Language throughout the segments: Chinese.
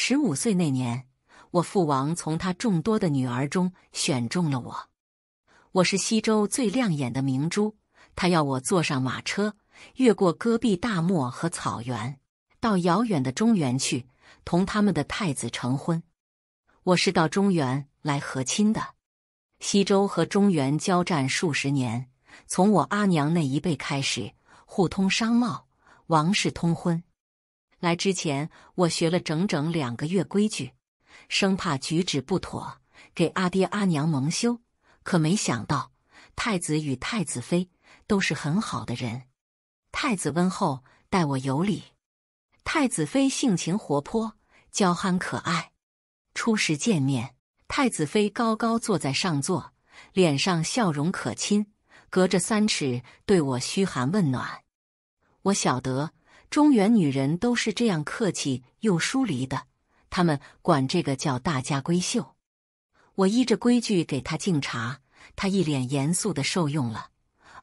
十五岁那年，我父王从他众多的女儿中选中了我。我是西周最亮眼的明珠，他要我坐上马车，越过戈壁大漠和草原，到遥远的中原去，同他们的太子成婚。我是到中原来和亲的。西周和中原交战数十年，从我阿娘那一辈开始，互通商贸，王室通婚。来之前，我学了整整两个月规矩，生怕举止不妥，给阿爹阿娘蒙羞。可没想到，太子与太子妃都是很好的人。太子温厚，待我有礼；太子妃性情活泼，娇憨可爱。初时见面，太子妃高高坐在上座，脸上笑容可亲，隔着三尺对我嘘寒问暖。我晓得。中原女人都是这样客气又疏离的，他们管这个叫大家闺秀。我依着规矩给她敬茶，她一脸严肃的受用了，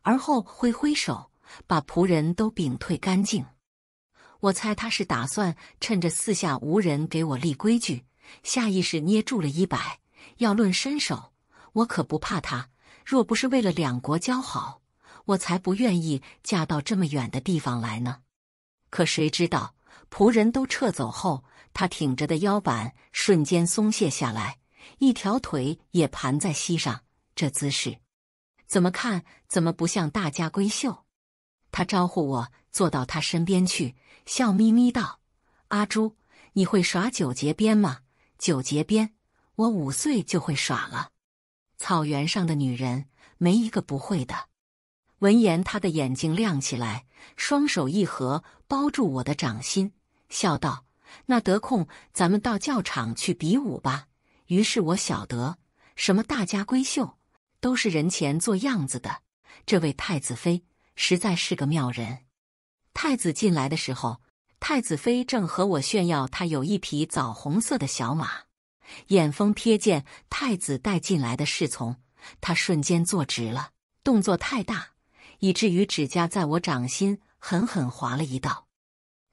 而后挥挥手，把仆人都屏退干净。我猜她是打算趁着四下无人给我立规矩，下意识捏住了衣摆。要论身手，我可不怕她。若不是为了两国交好，我才不愿意嫁到这么远的地方来呢。可谁知道，仆人都撤走后，他挺着的腰板瞬间松懈下来，一条腿也盘在膝上，这姿势，怎么看怎么不像大家闺秀。他招呼我坐到他身边去，笑眯眯道：“阿朱，你会耍九节鞭吗？九节鞭，我五岁就会耍了。草原上的女人，没一个不会的。”闻言，他的眼睛亮起来。双手一合，包住我的掌心，笑道：“那得空咱们到教场去比武吧。”于是我晓得，什么大家闺秀都是人前做样子的。这位太子妃实在是个妙人。太子进来的时候，太子妃正和我炫耀她有一匹枣红色的小马。眼风瞥见太子带进来的侍从，他瞬间坐直了，动作太大。以至于指甲在我掌心狠狠划了一道，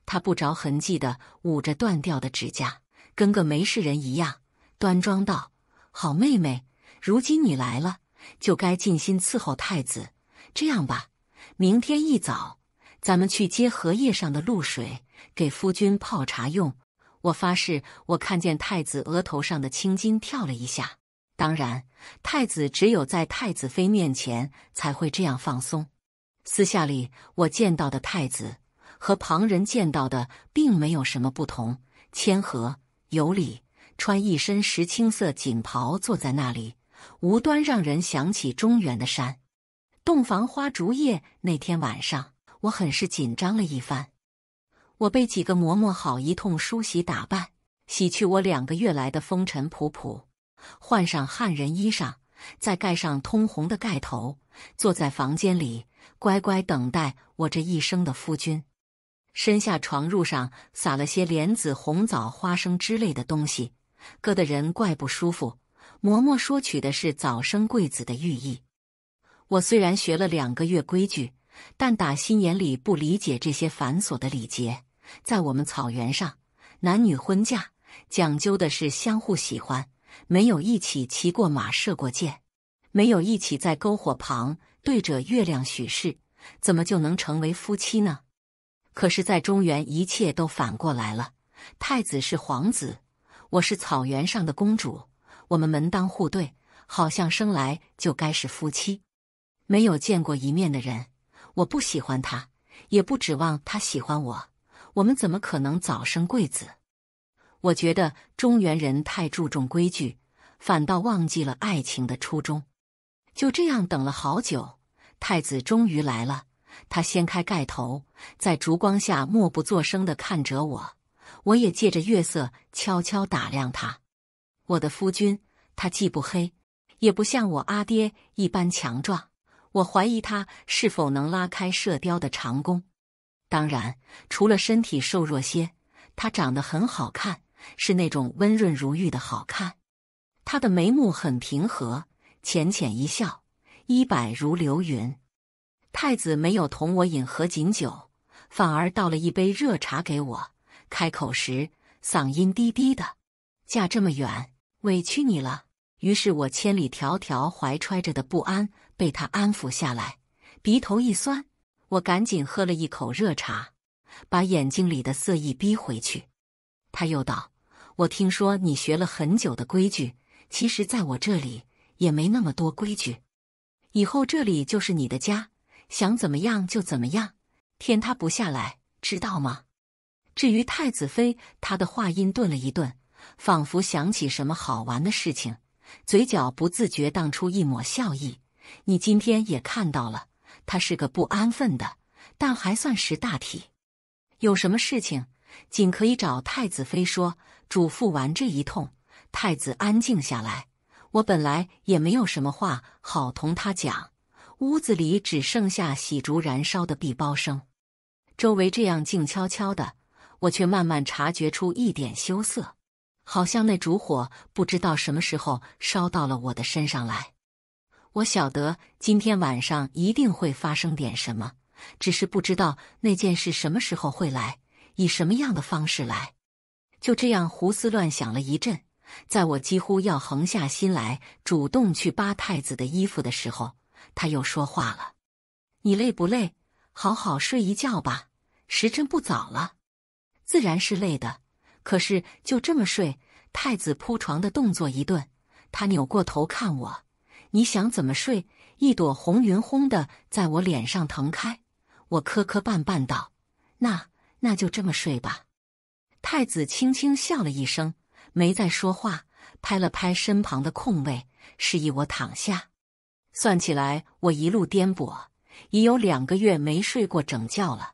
他不着痕迹的捂着断掉的指甲，跟个没事人一样，端庄道：“好妹妹，如今你来了，就该尽心伺候太子。这样吧，明天一早，咱们去接荷叶上的露水，给夫君泡茶用。”我发誓，我看见太子额头上的青筋跳了一下。当然，太子只有在太子妃面前才会这样放松。私下里，我见到的太子和旁人见到的并没有什么不同，谦和有礼，穿一身石青色锦袍，坐在那里，无端让人想起中原的山。洞房花烛夜那天晚上，我很是紧张了一番。我被几个嬷嬷好一通梳洗打扮，洗去我两个月来的风尘仆仆，换上汉人衣裳，再盖上通红的盖头，坐在房间里。乖乖等待我这一生的夫君。身下床褥上撒了些莲子、红枣、花生之类的东西，硌得人怪不舒服。嬷嬷说取的是早生贵子的寓意。我虽然学了两个月规矩，但打心眼里不理解这些繁琐的礼节。在我们草原上，男女婚嫁讲究的是相互喜欢，没有一起骑过马、射过箭，没有一起在篝火旁。对着月亮许誓，怎么就能成为夫妻呢？可是，在中原，一切都反过来了。太子是皇子，我是草原上的公主，我们门当户对，好像生来就该是夫妻。没有见过一面的人，我不喜欢他，也不指望他喜欢我。我们怎么可能早生贵子？我觉得中原人太注重规矩，反倒忘记了爱情的初衷。就这样等了好久，太子终于来了。他掀开盖头，在烛光下默不作声的看着我。我也借着月色悄悄打量他。我的夫君，他既不黑，也不像我阿爹一般强壮。我怀疑他是否能拉开射雕的长弓。当然，除了身体瘦弱些，他长得很好看，是那种温润如玉的好看。他的眉目很平和。浅浅一笑，衣摆如流云。太子没有同我饮合卺酒，反而倒了一杯热茶给我。开口时，嗓音低低的：“嫁这么远，委屈你了。”于是我千里迢迢怀揣着的不安被他安抚下来，鼻头一酸，我赶紧喝了一口热茶，把眼睛里的色意逼回去。他又道：“我听说你学了很久的规矩，其实，在我这里。”也没那么多规矩，以后这里就是你的家，想怎么样就怎么样。天塌不下来，知道吗？至于太子妃，她的话音顿了一顿，仿佛想起什么好玩的事情，嘴角不自觉荡出一抹笑意。你今天也看到了，他是个不安分的，但还算识大体。有什么事情，尽可以找太子妃说。嘱咐完这一通，太子安静下来。我本来也没有什么话好同他讲，屋子里只剩下喜烛燃烧的噼包声，周围这样静悄悄的，我却慢慢察觉出一点羞涩，好像那烛火不知道什么时候烧到了我的身上来。我晓得今天晚上一定会发生点什么，只是不知道那件事什么时候会来，以什么样的方式来。就这样胡思乱想了一阵。在我几乎要横下心来主动去扒太子的衣服的时候，他又说话了：“你累不累？好好睡一觉吧。时辰不早了。”自然是累的，可是就这么睡。太子铺床的动作一顿，他扭过头看我：“你想怎么睡？”一朵红云轰的在我脸上腾开。我磕磕绊绊道：“那，那就这么睡吧。”太子轻轻笑了一声。没再说话，拍了拍身旁的空位，示意我躺下。算起来，我一路颠簸，已有两个月没睡过整觉了。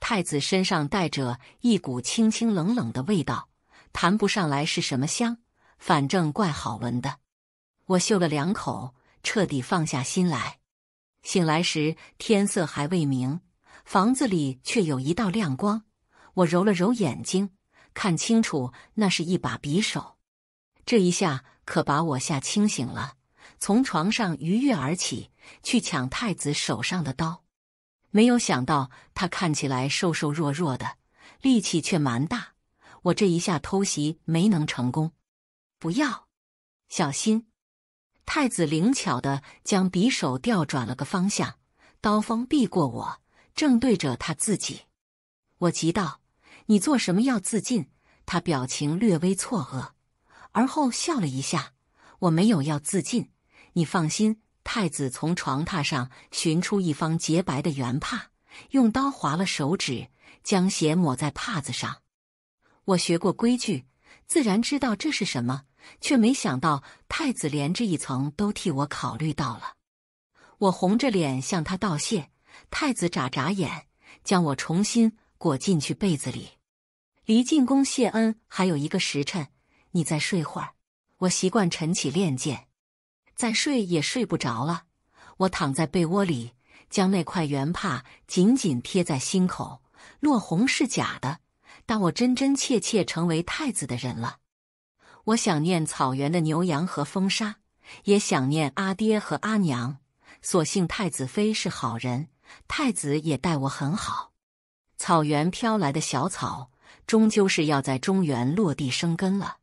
太子身上带着一股清清冷冷的味道，谈不上来是什么香，反正怪好闻的。我嗅了两口，彻底放下心来。醒来时，天色还未明，房子里却有一道亮光。我揉了揉眼睛。看清楚，那是一把匕首。这一下可把我吓清醒了，从床上鱼跃而起，去抢太子手上的刀。没有想到他看起来瘦瘦弱弱的，力气却蛮大。我这一下偷袭没能成功。不要，小心！太子灵巧的将匕首调转了个方向，刀锋避过我，正对着他自己。我急道。你做什么要自尽？他表情略微错愕，而后笑了一下。我没有要自尽，你放心。太子从床榻上寻出一方洁白的圆帕，用刀划了手指，将血抹在帕子上。我学过规矩，自然知道这是什么，却没想到太子连这一层都替我考虑到了。我红着脸向他道谢。太子眨眨眼，将我重新裹进去被子里。离进宫谢恩还有一个时辰，你再睡会儿。我习惯晨起练剑，再睡也睡不着了。我躺在被窝里，将那块圆帕紧紧贴在心口。落红是假的，但我真真切切成为太子的人了。我想念草原的牛羊和风沙，也想念阿爹和阿娘。所幸太子妃是好人，太子也待我很好。草原飘来的小草。终究是要在中原落地生根了。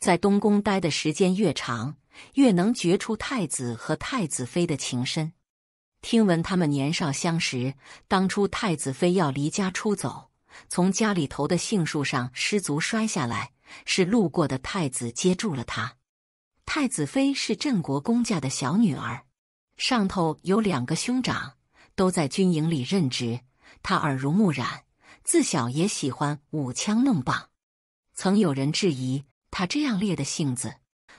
在东宫待的时间越长，越能觉出太子和太子妃的情深。听闻他们年少相识，当初太子妃要离家出走，从家里头的杏树上失足摔下来，是路过的太子接住了他。太子妃是镇国公家的小女儿，上头有两个兄长，都在军营里任职，他耳濡目染。自小也喜欢舞枪弄棒，曾有人质疑她这样烈的性子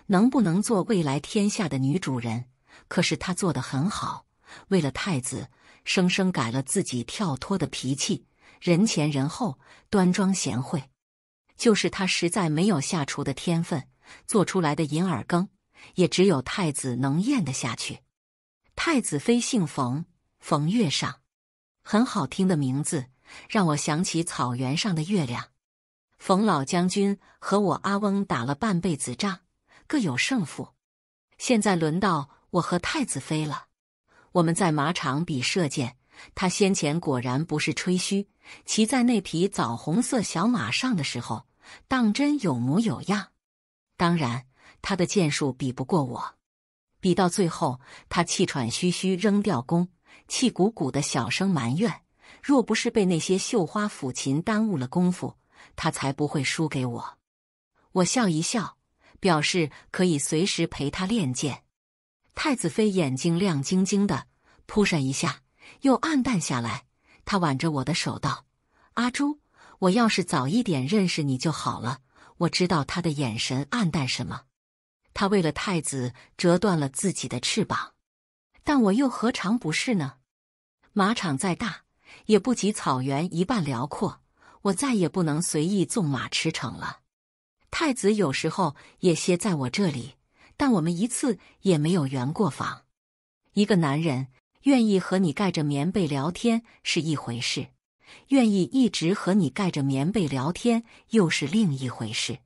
能不能做未来天下的女主人。可是她做的很好，为了太子，生生改了自己跳脱的脾气，人前人后端庄贤惠。就是她实在没有下厨的天分，做出来的银耳羹也只有太子能咽得下去。太子妃姓冯，冯月上，很好听的名字。让我想起草原上的月亮。冯老将军和我阿翁打了半辈子仗，各有胜负。现在轮到我和太子妃了。我们在马场比射箭，他先前果然不是吹嘘。骑在那匹枣红色小马上的时候，当真有模有样。当然，他的箭术比不过我。比到最后，他气喘吁吁，扔掉弓，气鼓鼓的小声埋怨。若不是被那些绣花抚琴耽误了功夫，他才不会输给我。我笑一笑，表示可以随时陪他练剑。太子妃眼睛亮晶晶的，扑闪一下，又暗淡下来。他挽着我的手道：“阿朱，我要是早一点认识你就好了。”我知道他的眼神暗淡什么。他为了太子折断了自己的翅膀，但我又何尝不是呢？马场再大。也不及草原一半辽阔，我再也不能随意纵马驰骋了。太子有时候也歇在我这里，但我们一次也没有圆过房。一个男人愿意和你盖着棉被聊天是一回事，愿意一直和你盖着棉被聊天又是另一回事。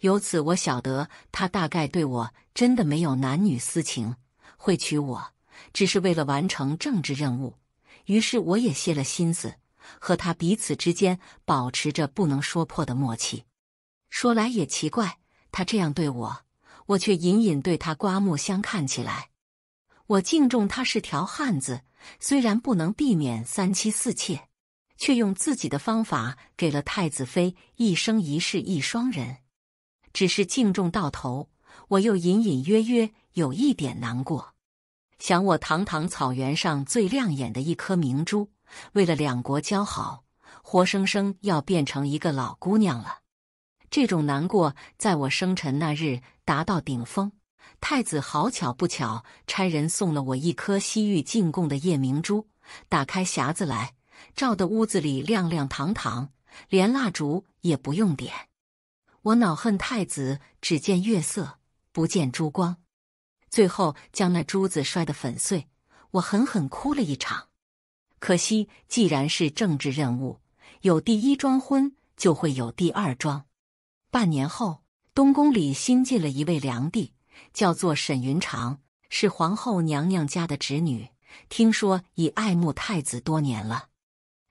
由此，我晓得他大概对我真的没有男女私情，会娶我只是为了完成政治任务。于是我也歇了心思，和他彼此之间保持着不能说破的默契。说来也奇怪，他这样对我，我却隐隐对他刮目相看起来。我敬重他是条汉子，虽然不能避免三妻四妾，却用自己的方法给了太子妃一生一世一双人。只是敬重到头，我又隐隐约约有一点难过。想我堂堂草原上最亮眼的一颗明珠，为了两国交好，活生生要变成一个老姑娘了。这种难过，在我生辰那日达到顶峰。太子好巧不巧，差人送了我一颗西域进贡的夜明珠，打开匣子来，照得屋子里亮亮堂堂，连蜡烛也不用点。我恼恨太子，只见月色，不见珠光。最后将那珠子摔得粉碎，我狠狠哭了一场。可惜，既然是政治任务，有第一桩婚就会有第二桩。半年后，东宫里新进了一位良娣，叫做沈云长，是皇后娘娘家的侄女。听说已爱慕太子多年了。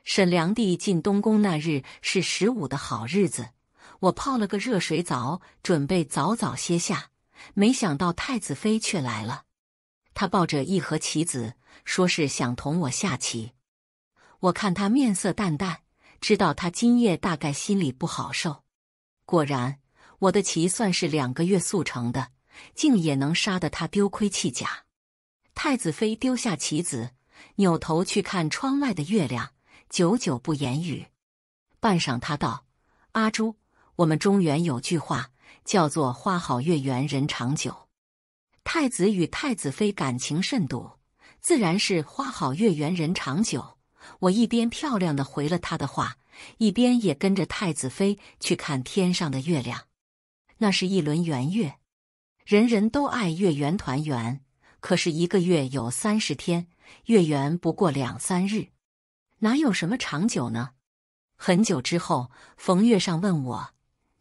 沈良娣进东宫那日是十五的好日子，我泡了个热水澡，准备早早歇下。没想到太子妃却来了，她抱着一盒棋子，说是想同我下棋。我看她面色淡淡，知道她今夜大概心里不好受。果然，我的棋算是两个月速成的，竟也能杀得她丢盔弃甲。太子妃丢下棋子，扭头去看窗外的月亮，久久不言语。半晌，她道：“阿朱，我们中原有句话。”叫做“花好月圆人长久”，太子与太子妃感情甚笃，自然是“花好月圆人长久”。我一边漂亮的回了他的话，一边也跟着太子妃去看天上的月亮。那是一轮圆月，人人都爱月圆团圆。可是一个月有三十天，月圆不过两三日，哪有什么长久呢？很久之后，冯月上问我：“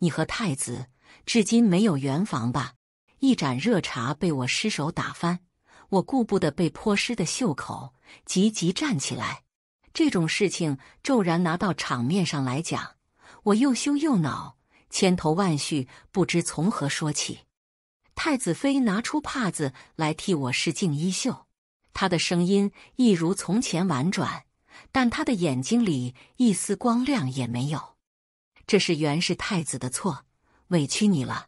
你和太子？”至今没有圆房吧？一盏热茶被我失手打翻，我顾不得被泼湿的袖口，急急站起来。这种事情骤然拿到场面上来讲，我又羞又恼，千头万绪，不知从何说起。太子妃拿出帕子来替我试净衣袖，她的声音一如从前婉转，但她的眼睛里一丝光亮也没有。这是原氏太子的错。委屈你了，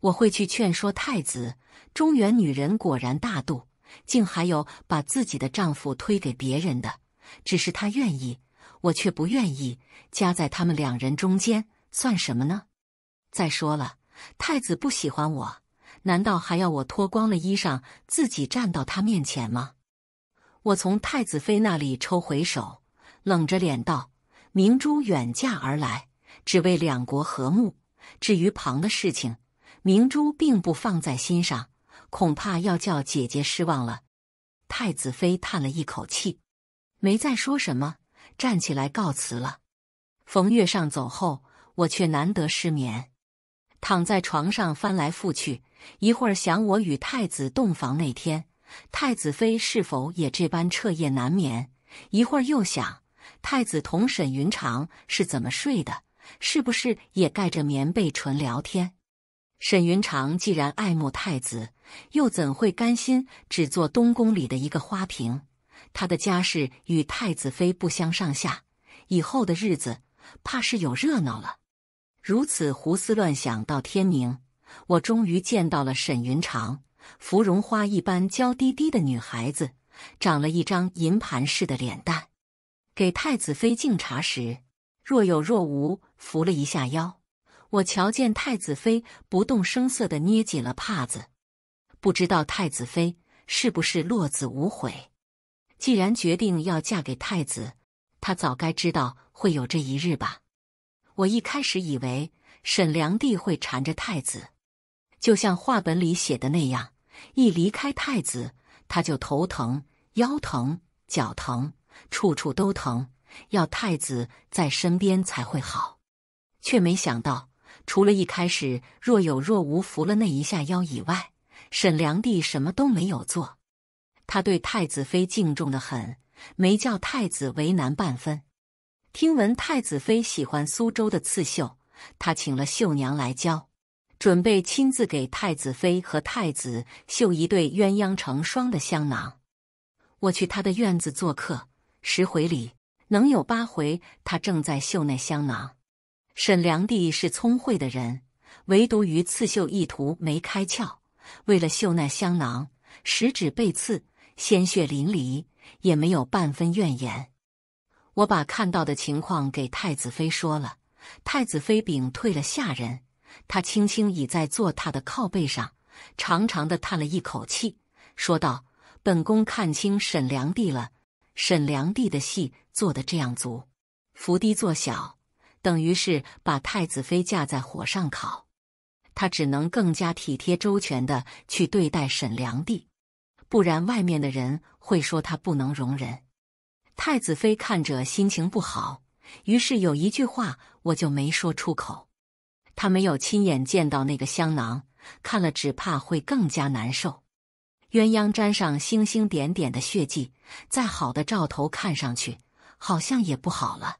我会去劝说太子。中原女人果然大度，竟还有把自己的丈夫推给别人的。只是她愿意，我却不愿意。夹在他们两人中间，算什么呢？再说了，太子不喜欢我，难道还要我脱光了衣裳自己站到他面前吗？我从太子妃那里抽回手，冷着脸道：“明珠远嫁而来，只为两国和睦。”至于旁的事情，明珠并不放在心上，恐怕要叫姐姐失望了。太子妃叹了一口气，没再说什么，站起来告辞了。冯月上走后，我却难得失眠，躺在床上翻来覆去，一会儿想我与太子洞房那天，太子妃是否也这般彻夜难眠；一会儿又想太子同沈云长是怎么睡的。是不是也盖着棉被纯聊天？沈云长既然爱慕太子，又怎会甘心只做东宫里的一个花瓶？他的家世与太子妃不相上下，以后的日子怕是有热闹了。如此胡思乱想到天明，我终于见到了沈云长，芙蓉花一般娇滴滴的女孩子，长了一张银盘似的脸蛋，给太子妃敬茶时。若有若无扶了一下腰，我瞧见太子妃不动声色地捏紧了帕子。不知道太子妃是不是落子无悔？既然决定要嫁给太子，她早该知道会有这一日吧。我一开始以为沈良娣会缠着太子，就像话本里写的那样，一离开太子，她就头疼、腰疼、脚疼，处处都疼。要太子在身边才会好，却没想到，除了一开始若有若无扶了那一下腰以外，沈良娣什么都没有做。他对太子妃敬重的很，没叫太子为难半分。听闻太子妃喜欢苏州的刺绣，他请了绣娘来教，准备亲自给太子妃和太子绣一对鸳鸯成双的香囊。我去他的院子做客，十回礼。能有八回，他正在绣那香囊。沈良娣是聪慧的人，唯独于刺绣意图没开窍。为了绣那香囊，食指被刺，鲜血淋漓，也没有半分怨言。我把看到的情况给太子妃说了。太子妃禀退了下人，他轻轻倚在坐榻的靠背上，长长的叹了一口气，说道：“本宫看清沈良娣了。沈良娣的戏。”做的这样足，伏低做小，等于是把太子妃架在火上烤。他只能更加体贴周全的去对待沈良娣，不然外面的人会说他不能容忍。太子妃看着心情不好，于是有一句话我就没说出口。他没有亲眼见到那个香囊，看了只怕会更加难受。鸳鸯沾上星星点点的血迹，再好的兆头看上去。好像也不好了。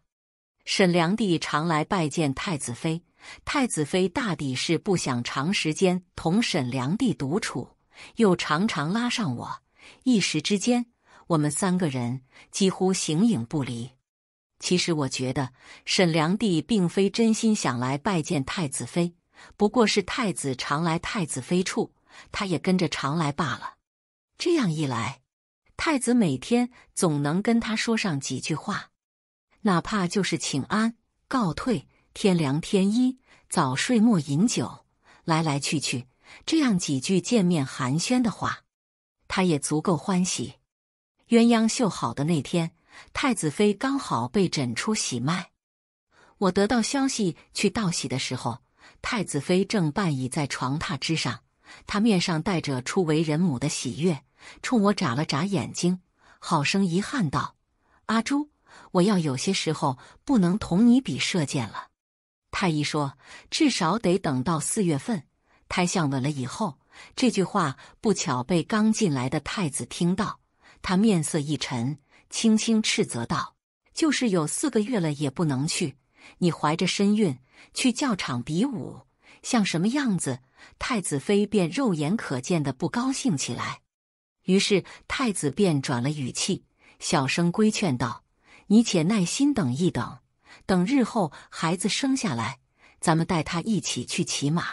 沈良娣常来拜见太子妃，太子妃大抵是不想长时间同沈良娣独处，又常常拉上我，一时之间，我们三个人几乎形影不离。其实我觉得沈良娣并非真心想来拜见太子妃，不过是太子常来太子妃处，他也跟着常来罢了。这样一来。太子每天总能跟他说上几句话，哪怕就是请安、告退、天凉添衣、早睡莫饮酒，来来去去这样几句见面寒暄的话，他也足够欢喜。鸳鸯绣好的那天，太子妃刚好被诊出喜脉。我得到消息去道喜的时候，太子妃正半倚在床榻之上，她面上带着初为人母的喜悦。冲我眨了眨眼睛，好生遗憾道：“阿朱，我要有些时候不能同你比射箭了。”太医说：“至少得等到四月份胎相稳了以后。”这句话不巧被刚进来的太子听到，他面色一沉，轻轻斥责道：“就是有四个月了也不能去，你怀着身孕去教场比武，像什么样子？”太子妃便肉眼可见的不高兴起来。于是太子便转了语气，小声规劝道：“你且耐心等一等，等日后孩子生下来，咱们带他一起去骑马。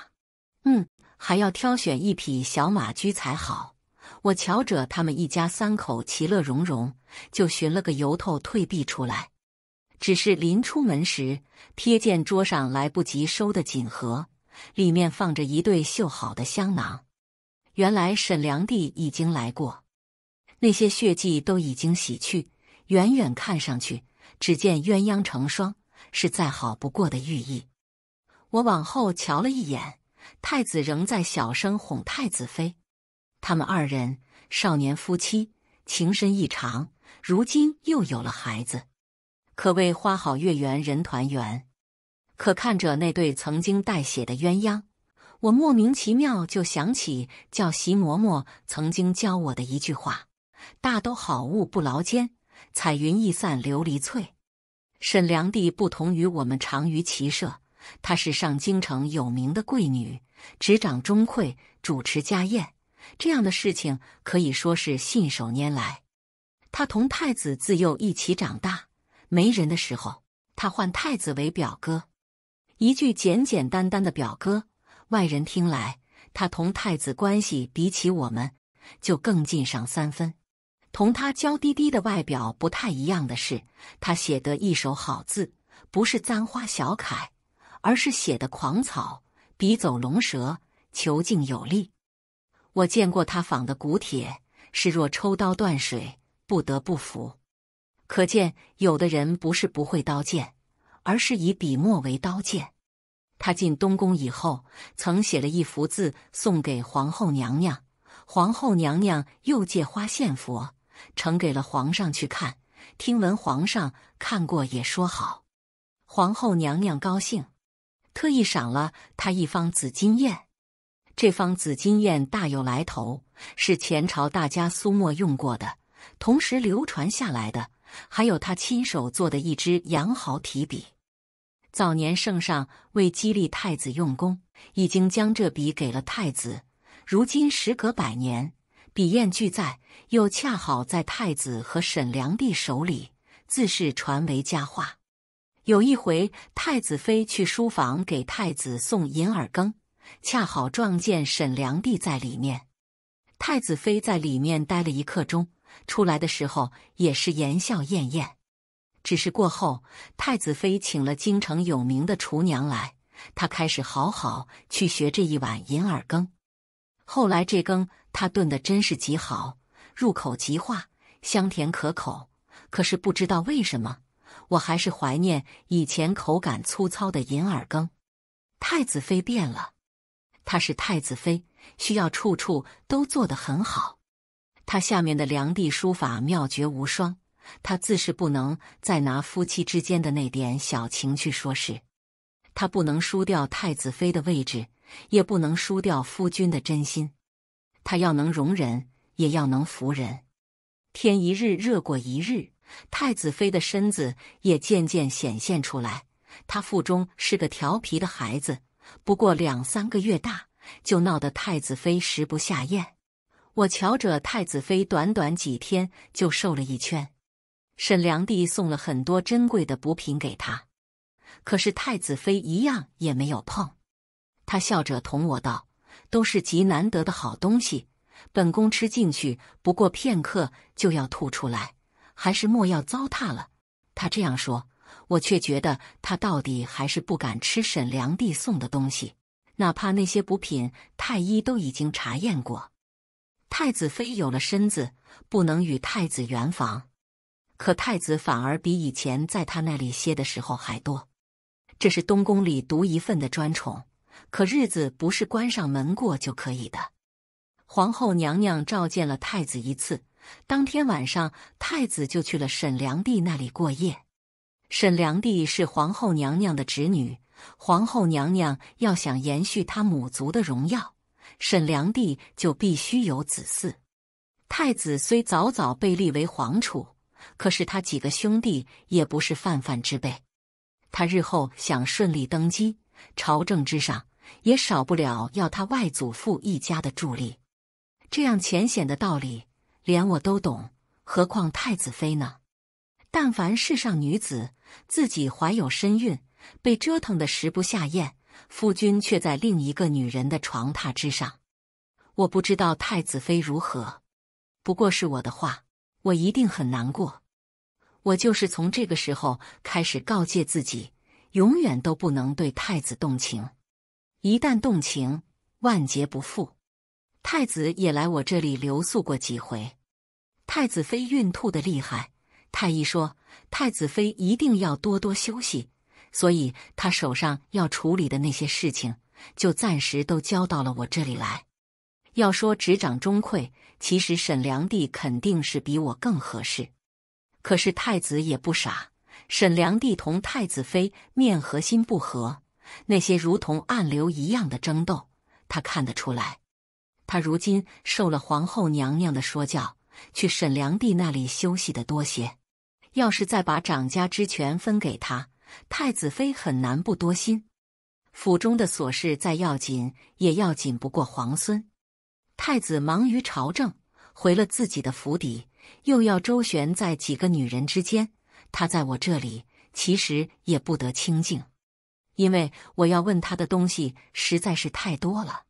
嗯，还要挑选一匹小马驹才好。我瞧着他们一家三口其乐融融，就寻了个由头退避出来。只是临出门时，瞥见桌上来不及收的锦盒，里面放着一对绣好的香囊。”原来沈良娣已经来过，那些血迹都已经洗去。远远看上去，只见鸳鸯成双，是再好不过的寓意。我往后瞧了一眼，太子仍在小声哄太子妃。他们二人少年夫妻，情深意长，如今又有了孩子，可谓花好月圆人团圆。可看着那对曾经带血的鸳鸯。我莫名其妙就想起叫席嬷嬷曾经教我的一句话：“大都好物不劳间，彩云易散琉璃脆。”沈良娣不同于我们常于骑射，她是上京城有名的贵女，执掌中馈，主持家宴，这样的事情可以说是信手拈来。她同太子自幼一起长大，没人的时候，她唤太子为表哥，一句简简单单的表哥。外人听来，他同太子关系比起我们就更近上三分。同他娇滴滴的外表不太一样的是，他写得一手好字，不是簪花小楷，而是写的狂草，笔走龙蛇，遒劲有力。我见过他仿的古帖，是若抽刀断水，不得不服。可见有的人不是不会刀剑，而是以笔墨为刀剑。他进东宫以后，曾写了一幅字送给皇后娘娘，皇后娘娘又借花献佛，呈给了皇上去看。听闻皇上看过也说好，皇后娘娘高兴，特意赏了他一方紫金砚。这方紫金砚大有来头，是前朝大家苏墨用过的，同时流传下来的还有他亲手做的一支羊毫提笔。早年圣上为激励太子用功，已经将这笔给了太子。如今时隔百年，笔砚俱在，又恰好在太子和沈良娣手里，自是传为佳话。有一回，太子妃去书房给太子送银耳羹，恰好撞见沈良娣在里面。太子妃在里面待了一刻钟，出来的时候也是言笑晏晏。只是过后，太子妃请了京城有名的厨娘来，她开始好好去学这一碗银耳羹。后来这羹她炖的真是极好，入口即化，香甜可口。可是不知道为什么，我还是怀念以前口感粗糙的银耳羹。太子妃变了，她是太子妃，需要处处都做得很好。她下面的梁帝书法妙绝无双。他自是不能再拿夫妻之间的那点小情趣说事，他不能输掉太子妃的位置，也不能输掉夫君的真心。他要能容人，也要能服人。天一日热过一日，太子妃的身子也渐渐显现出来。她腹中是个调皮的孩子，不过两三个月大，就闹得太子妃食不下咽。我瞧着太子妃短短几天就瘦了一圈。沈良娣送了很多珍贵的补品给他，可是太子妃一样也没有碰。他笑着同我道：“都是极难得的好东西，本宫吃进去不过片刻就要吐出来，还是莫要糟蹋了。”他这样说，我却觉得他到底还是不敢吃沈良娣送的东西，哪怕那些补品太医都已经查验过。太子妃有了身子，不能与太子圆房。可太子反而比以前在他那里歇的时候还多，这是东宫里独一份的专宠。可日子不是关上门过就可以的。皇后娘娘召见了太子一次，当天晚上太子就去了沈良娣那里过夜。沈良娣是皇后娘娘的侄女，皇后娘娘要想延续她母族的荣耀，沈良娣就必须有子嗣。太子虽早早被立为皇储。可是他几个兄弟也不是泛泛之辈，他日后想顺利登基，朝政之上也少不了要他外祖父一家的助力。这样浅显的道理，连我都懂，何况太子妃呢？但凡世上女子，自己怀有身孕，被折腾的食不下咽，夫君却在另一个女人的床榻之上，我不知道太子妃如何。不过是我的话。我一定很难过。我就是从这个时候开始告诫自己，永远都不能对太子动情。一旦动情，万劫不复。太子也来我这里留宿过几回。太子妃孕吐的厉害，太医说太子妃一定要多多休息，所以他手上要处理的那些事情，就暂时都交到了我这里来。要说执掌中馈。其实沈良娣肯定是比我更合适，可是太子也不傻。沈良娣同太子妃面和心不和，那些如同暗流一样的争斗，他看得出来。他如今受了皇后娘娘的说教，去沈良娣那里休息的多些。要是再把掌家之权分给他，太子妃很难不多心。府中的琐事再要紧，也要紧不过皇孙。太子忙于朝政，回了自己的府邸，又要周旋在几个女人之间。他在我这里其实也不得清静，因为我要问他的东西实在是太多了。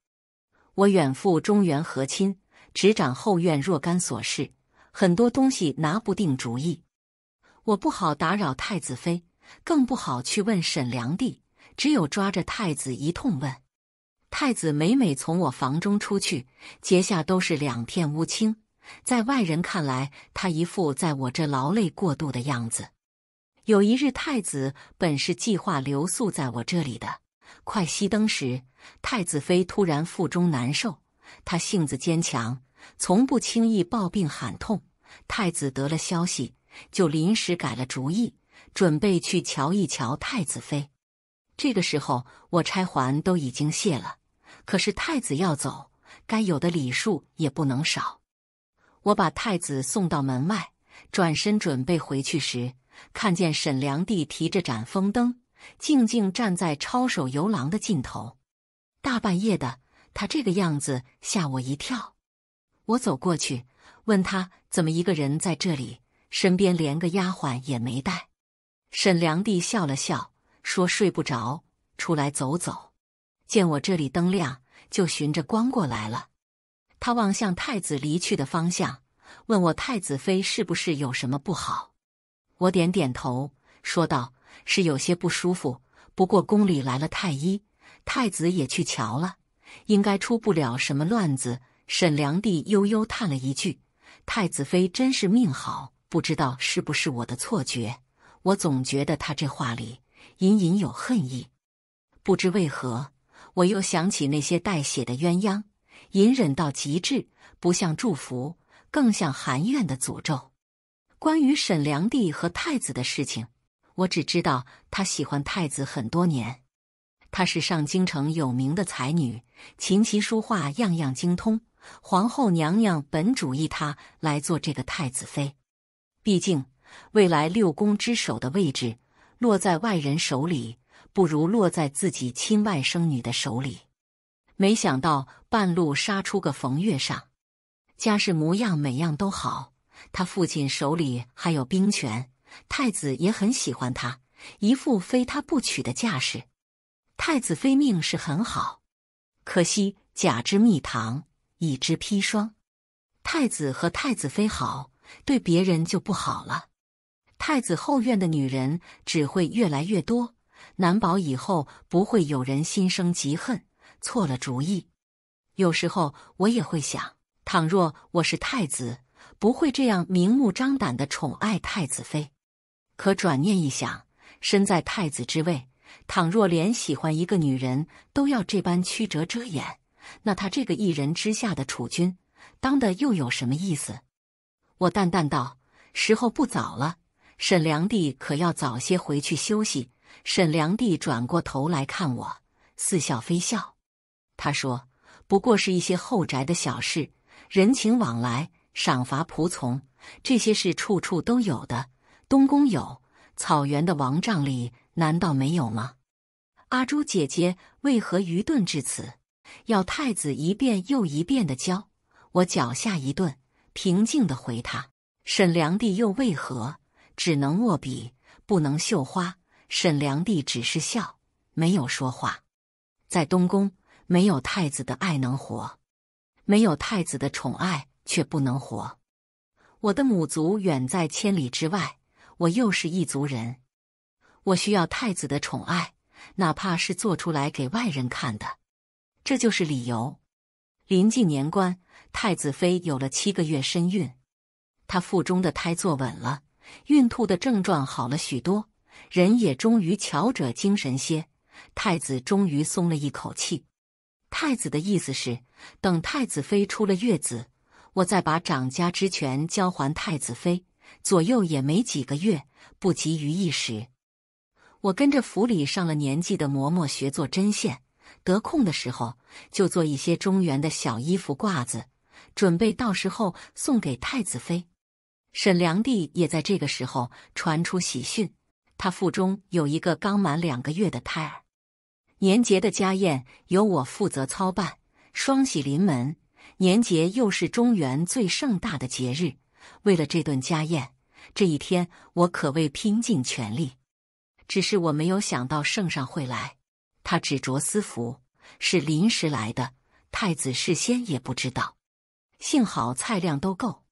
我远赴中原和亲，执掌后院若干琐事，很多东西拿不定主意。我不好打扰太子妃，更不好去问沈良娣，只有抓着太子一通问。太子每每从我房中出去，结下都是两片乌青。在外人看来，他一副在我这劳累过度的样子。有一日，太子本是计划留宿在我这里的。快熄灯时，太子妃突然腹中难受。他性子坚强，从不轻易抱病喊痛。太子得了消息，就临时改了主意，准备去瞧一瞧太子妃。这个时候，我钗环都已经卸了。可是太子要走，该有的礼数也不能少。我把太子送到门外，转身准备回去时，看见沈良娣提着盏风灯，静静站在抄手游廊的尽头。大半夜的，他这个样子吓我一跳。我走过去问他怎么一个人在这里，身边连个丫鬟也没带。沈良娣笑了笑，说：“睡不着，出来走走。”见我这里灯亮，就循着光过来了。他望向太子离去的方向，问我太子妃是不是有什么不好？我点点头，说道：“是有些不舒服，不过宫里来了太医，太子也去瞧了，应该出不了什么乱子。”沈良娣悠悠叹了一句：“太子妃真是命好，不知道是不是我的错觉，我总觉得他这话里隐隐有恨意，不知为何。”我又想起那些带血的鸳鸯，隐忍到极致，不像祝福，更像含怨的诅咒。关于沈良娣和太子的事情，我只知道他喜欢太子很多年。她是上京城有名的才女，琴棋书画样样精通。皇后娘娘本主意她来做这个太子妃，毕竟未来六宫之首的位置落在外人手里。不如落在自己亲外甥女的手里。没想到半路杀出个冯月上，家世模样每样都好。他父亲手里还有兵权，太子也很喜欢他，一副非他不娶的架势。太子妃命是很好，可惜甲之蜜糖，乙之砒霜。太子和太子妃好，对别人就不好了。太子后院的女人只会越来越多。难保以后不会有人心生嫉恨，错了主意。有时候我也会想，倘若我是太子，不会这样明目张胆的宠爱太子妃。可转念一想，身在太子之位，倘若连喜欢一个女人都要这般曲折遮掩，那他这个一人之下的储君，当的又有什么意思？我淡淡道：“时候不早了，沈良娣可要早些回去休息。”沈良娣转过头来看我，似笑非笑。他说：“不过是一些后宅的小事，人情往来、赏罚仆从，这些事处处都有的。东宫有，草原的王帐里难道没有吗？阿朱姐姐为何愚钝至此，要太子一遍又一遍的教？”我脚下一顿，平静的回他：“沈良娣又为何只能握笔，不能绣花？”沈良娣只是笑，没有说话。在东宫，没有太子的爱能活；没有太子的宠爱，却不能活。我的母族远在千里之外，我又是一族人，我需要太子的宠爱，哪怕是做出来给外人看的。这就是理由。临近年关，太子妃有了七个月身孕，她腹中的胎坐稳了，孕吐的症状好了许多。人也终于瞧着精神些，太子终于松了一口气。太子的意思是，等太子妃出了月子，我再把掌家之权交还太子妃。左右也没几个月，不急于一时。我跟着府里上了年纪的嬷嬷学做针线，得空的时候就做一些中原的小衣服、褂子，准备到时候送给太子妃。沈良娣也在这个时候传出喜讯。他腹中有一个刚满两个月的胎儿。年节的家宴由我负责操办，双喜临门。年节又是中原最盛大的节日，为了这顿家宴，这一天我可谓拼尽全力。只是我没有想到圣上会来，他只着私服，是临时来的，太子事先也不知道。幸好菜量都够，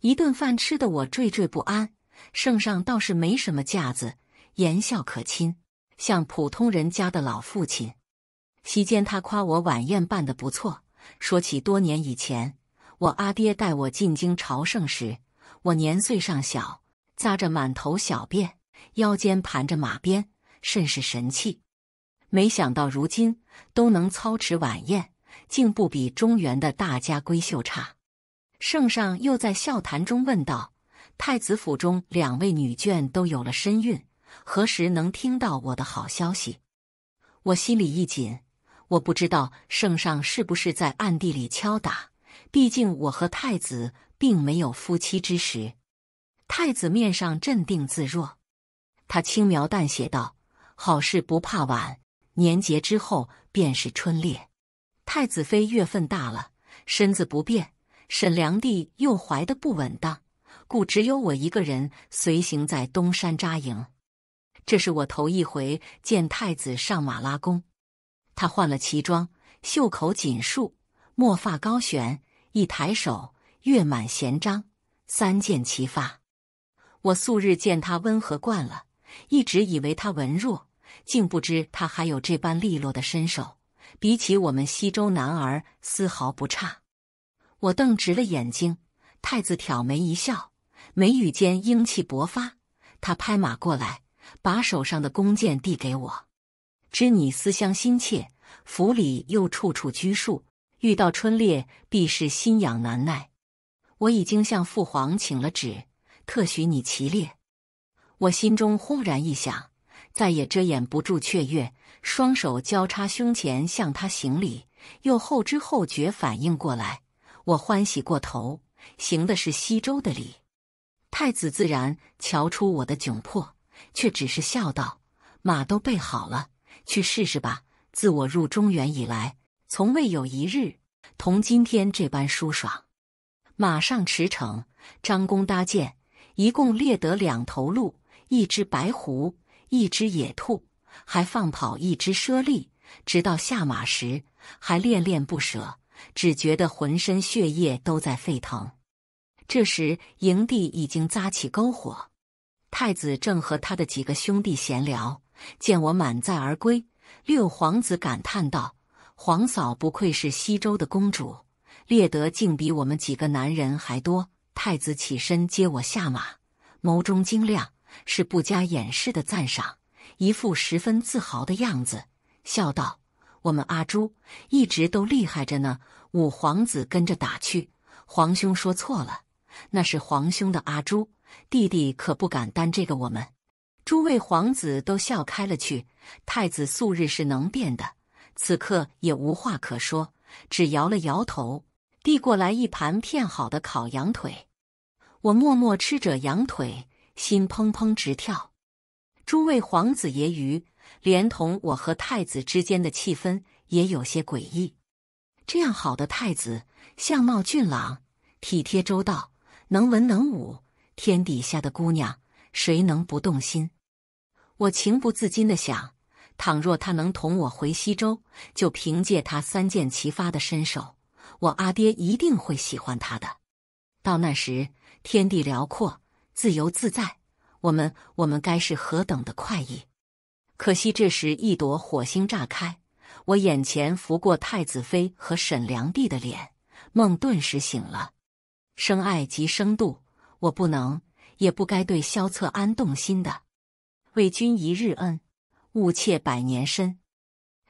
一顿饭吃得我惴惴不安。圣上倒是没什么架子，言笑可亲，像普通人家的老父亲。席间，他夸我晚宴办得不错，说起多年以前，我阿爹带我进京朝圣时，我年岁尚小，扎着满头小辫，腰间盘着马鞭，甚是神气。没想到如今都能操持晚宴，竟不比中原的大家闺秀差。圣上又在笑谈中问道。太子府中两位女眷都有了身孕，何时能听到我的好消息？我心里一紧，我不知道圣上是不是在暗地里敲打。毕竟我和太子并没有夫妻之实。太子面上镇定自若，他轻描淡写道：“好事不怕晚，年节之后便是春猎。太子妃月份大了，身子不便；沈良娣又怀得不稳当。”故只有我一个人随行在东山扎营。这是我头一回见太子上马拉弓，他换了齐装，袖口紧束，墨发高悬，一抬手，月满弦张，三箭齐发。我素日见他温和惯了，一直以为他文弱，竟不知他还有这般利落的身手，比起我们西周男儿丝毫不差。我瞪直了眼睛，太子挑眉一笑。眉宇间英气勃发，他拍马过来，把手上的弓箭递给我。知你思乡心切，府里又处处拘束，遇到春猎必是心痒难耐。我已经向父皇请了旨，特许你骑猎。我心中轰然一响，再也遮掩不住雀跃，双手交叉胸前向他行礼，又后知后觉反应过来，我欢喜过头，行的是西周的礼。太子自然瞧出我的窘迫，却只是笑道：“马都备好了，去试试吧。自我入中原以来，从未有一日同今天这般舒爽。”马上驰骋，张弓搭箭，一共猎得两头鹿、一只白狐、一只野兔，还放跑一只猞猁。直到下马时，还恋恋不舍，只觉得浑身血液都在沸腾。这时，营地已经扎起篝火，太子正和他的几个兄弟闲聊。见我满载而归，六皇子感叹道：“皇嫂不愧是西周的公主，猎得竟比我们几个男人还多。”太子起身接我下马，眸中晶亮，是不加掩饰的赞赏，一副十分自豪的样子，笑道：“我们阿朱一直都厉害着呢。”五皇子跟着打趣：“皇兄说错了。”那是皇兄的阿朱，弟弟可不敢担这个。我们诸位皇子都笑开了去。太子素日是能辩的，此刻也无话可说，只摇了摇头，递过来一盘片好的烤羊腿。我默默吃着羊腿，心砰砰直跳。诸位皇子爷揄，连同我和太子之间的气氛也有些诡异。这样好的太子，相貌俊朗，体贴周到。能文能武，天底下的姑娘，谁能不动心？我情不自禁的想，倘若他能同我回西周，就凭借他三箭齐发的身手，我阿爹一定会喜欢他的。到那时，天地辽阔，自由自在，我们我们该是何等的快意！可惜这时一朵火星炸开，我眼前拂过太子妃和沈良娣的脸，梦顿时醒了。生爱即生妒，我不能，也不该对萧策安动心的。为君一日恩，勿妾百年身。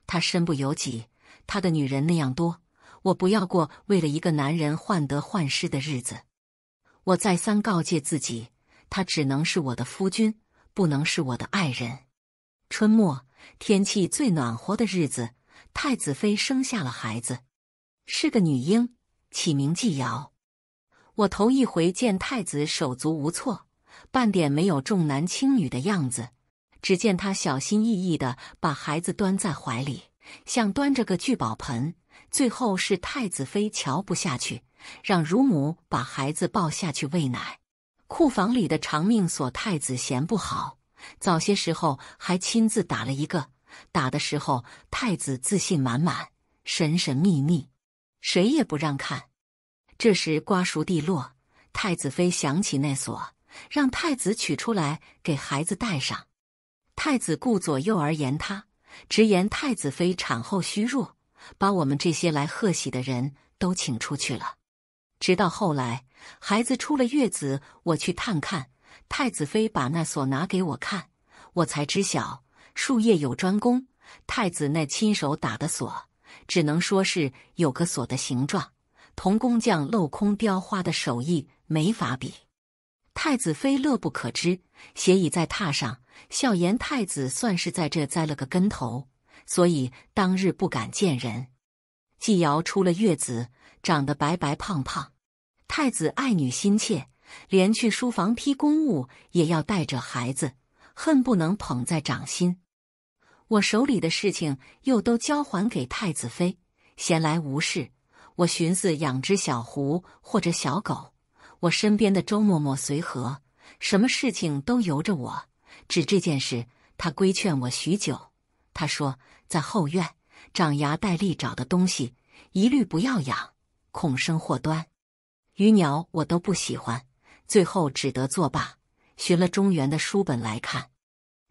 他身不由己，他的女人那样多，我不要过为了一个男人患得患失的日子。我再三告诫自己，他只能是我的夫君，不能是我的爱人。春末，天气最暖和的日子，太子妃生下了孩子，是个女婴，起名季瑶。我头一回见太子手足无措，半点没有重男轻女的样子。只见他小心翼翼地把孩子端在怀里，像端着个聚宝盆。最后是太子妃瞧不下去，让乳母把孩子抱下去喂奶。库房里的长命锁，太子嫌不好，早些时候还亲自打了一个。打的时候，太子自信满满，神神秘秘，谁也不让看。这时瓜熟蒂落，太子妃想起那锁，让太子取出来给孩子戴上。太子顾左右而言他，直言太子妃产后虚弱，把我们这些来贺喜的人都请出去了。直到后来孩子出了月子，我去探看，太子妃把那锁拿给我看，我才知晓术业有专攻，太子那亲手打的锁，只能说是有个锁的形状。同工匠镂空雕花的手艺没法比。太子妃乐不可支，斜倚在榻上，笑言：“太子算是在这栽了个跟头，所以当日不敢见人。”纪瑶出了月子，长得白白胖胖。太子爱女心切，连去书房批公务也要带着孩子，恨不能捧在掌心。我手里的事情又都交还给太子妃，闲来无事。我寻思养只小狐或者小狗。我身边的周嬷嬷随和，什么事情都由着我。指这件事，他规劝我许久。他说，在后院长牙带利爪的东西，一律不要养，恐生祸端。鱼鸟我都不喜欢，最后只得作罢。寻了中原的书本来看，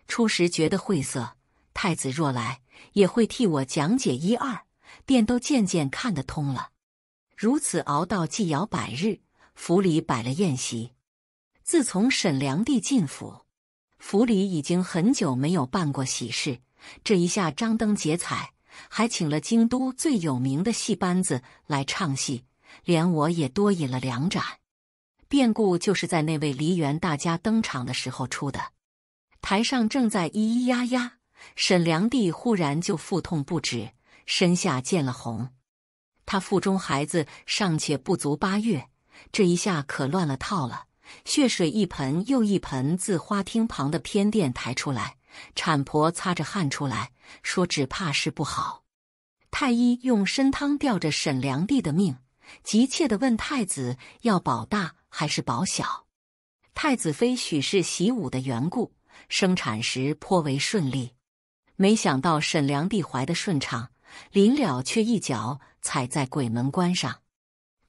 初时觉得晦涩，太子若来，也会替我讲解一二。便都渐渐看得通了。如此熬到祭尧百日，府里摆了宴席。自从沈良娣进府，府里已经很久没有办过喜事。这一下张灯结彩，还请了京都最有名的戏班子来唱戏，连我也多饮了两盏。变故就是在那位梨园大家登场的时候出的。台上正在咿咿呀呀，沈良娣忽然就腹痛不止。身下见了红，她腹中孩子尚且不足八月，这一下可乱了套了。血水一盆又一盆自花厅旁的偏殿抬出来，产婆擦着汗出来说：“只怕是不好。”太医用参汤吊着沈良娣的命，急切地问太子要保大还是保小。太子妃许是习武的缘故，生产时颇为顺利，没想到沈良娣怀的顺畅。临了，却一脚踩在鬼门关上。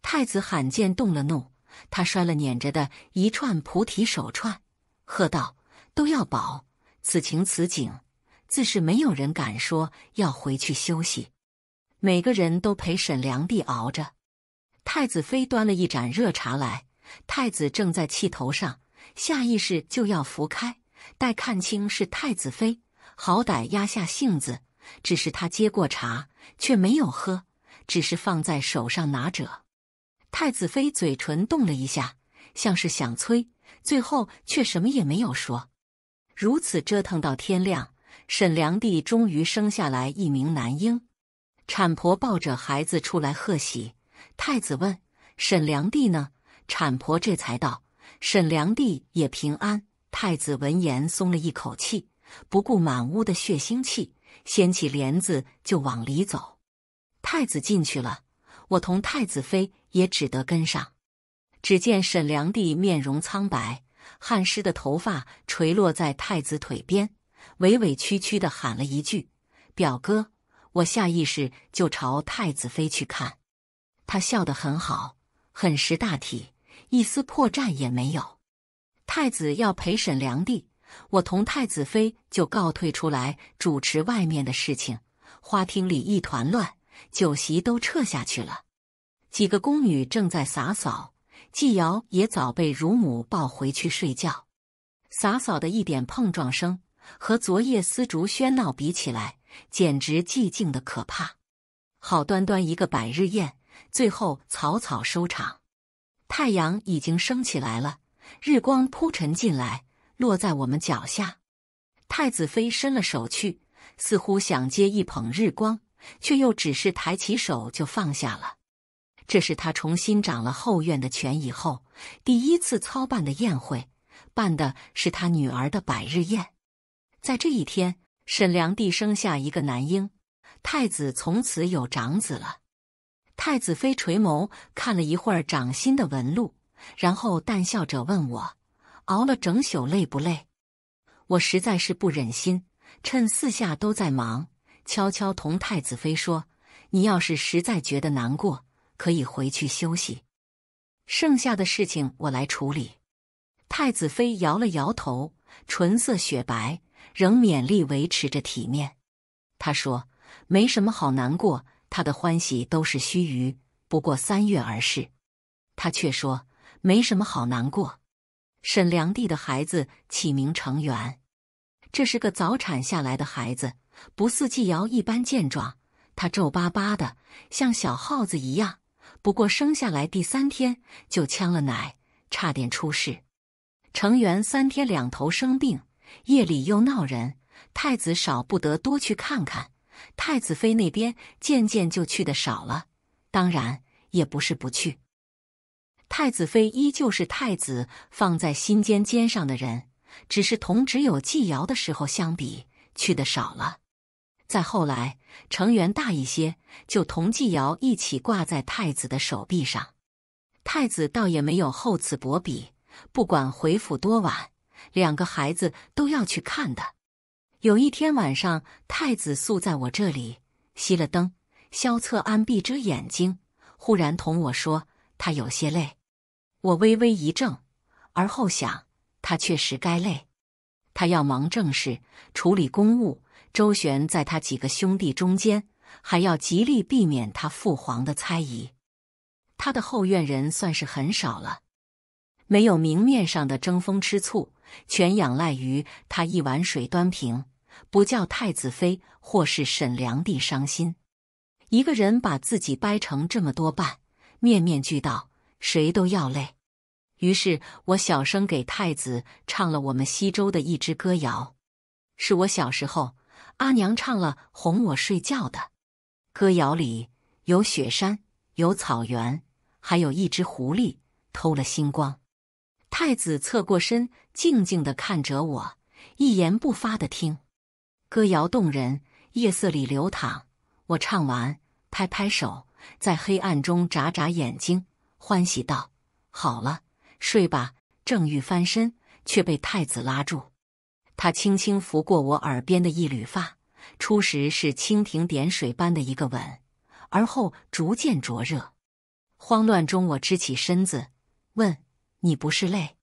太子罕见动了怒，他摔了捻着的一串菩提手串，喝道：“都要保！”此情此景，自是没有人敢说要回去休息。每个人都陪沈良帝熬着。太子妃端了一盏热茶来，太子正在气头上，下意识就要拂开，待看清是太子妃，好歹压下性子。只是他接过茶却没有喝，只是放在手上拿着。太子妃嘴唇动了一下，像是想催，最后却什么也没有说。如此折腾到天亮，沈良娣终于生下来一名男婴。产婆抱着孩子出来贺喜，太子问：“沈良娣呢？”产婆这才道：“沈良娣也平安。”太子闻言松了一口气，不顾满屋的血腥气。掀起帘子就往里走，太子进去了，我同太子妃也只得跟上。只见沈良帝面容苍白，汗湿的头发垂落在太子腿边，委委屈屈的喊了一句：“表哥！”我下意识就朝太子妃去看，他笑得很好，很识大体，一丝破绽也没有。太子要陪沈良帝。我同太子妃就告退出来主持外面的事情。花厅里一团乱，酒席都撤下去了。几个宫女正在洒扫，纪瑶也早被乳母抱回去睡觉。洒扫的一点碰撞声和昨夜丝竹喧闹比起来，简直寂静的可怕。好端端一个百日宴，最后草草收场。太阳已经升起来了，日光铺陈进来。落在我们脚下，太子妃伸了手去，似乎想接一捧日光，却又只是抬起手就放下了。这是他重新掌了后院的权以后第一次操办的宴会，办的是他女儿的百日宴。在这一天，沈良帝生下一个男婴，太子从此有长子了。太子妃垂眸看了一会儿掌心的纹路，然后淡笑着问我。熬了整宿，累不累？我实在是不忍心，趁四下都在忙，悄悄同太子妃说：“你要是实在觉得难过，可以回去休息，剩下的事情我来处理。”太子妃摇了摇头，唇色雪白，仍勉力维持着体面。她说：“没什么好难过，她的欢喜都是须臾，不过三月而逝。”她却说：“没什么好难过。”沈良娣的孩子起名成元，这是个早产下来的孩子，不似季瑶一般健壮，他皱巴巴的，像小耗子一样。不过生下来第三天就呛了奶，差点出事。成元三天两头生病，夜里又闹人，太子少不得多去看看。太子妃那边渐渐就去的少了，当然也不是不去。太子妃依旧是太子放在心尖尖上的人，只是同只有纪瑶的时候相比，去的少了。再后来，成员大一些，就同纪瑶一起挂在太子的手臂上。太子倒也没有厚此薄彼，不管回府多晚，两个孩子都要去看的。有一天晚上，太子宿在我这里，熄了灯，萧策安闭着眼睛，忽然同我说他有些累。我微微一怔，而后想，他确实该累。他要忙正事，处理公务，周旋在他几个兄弟中间，还要极力避免他父皇的猜疑。他的后院人算是很少了，没有明面上的争风吃醋，全仰赖于他一碗水端平，不叫太子妃或是沈良帝伤心。一个人把自己掰成这么多半，面面俱到。谁都要累，于是我小声给太子唱了我们西周的一支歌谣，是我小时候阿娘唱了哄我睡觉的。歌谣里有雪山，有草原，还有一只狐狸偷了星光。太子侧过身，静静的看着我，一言不发的听。歌谣动人，夜色里流淌。我唱完，拍拍手，在黑暗中眨眨眼睛。欢喜道：“好了，睡吧。”正欲翻身，却被太子拉住。他轻轻拂过我耳边的一缕发，初时是蜻蜓点水般的一个吻，而后逐渐灼热。慌乱中，我支起身子，问：“你不是累？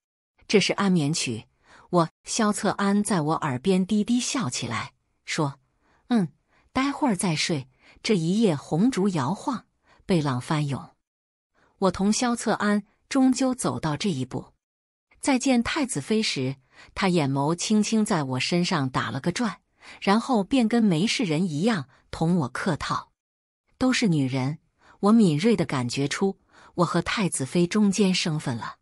这是安眠曲。”我萧策安在我耳边低低笑起来，说：“嗯，待会儿再睡。这一夜，红烛摇晃，被浪翻涌。”我同萧策安终究走到这一步。再见太子妃时，他眼眸轻轻在我身上打了个转，然后便跟没事人一样同我客套。都是女人，我敏锐的感觉出我和太子妃中间生分了。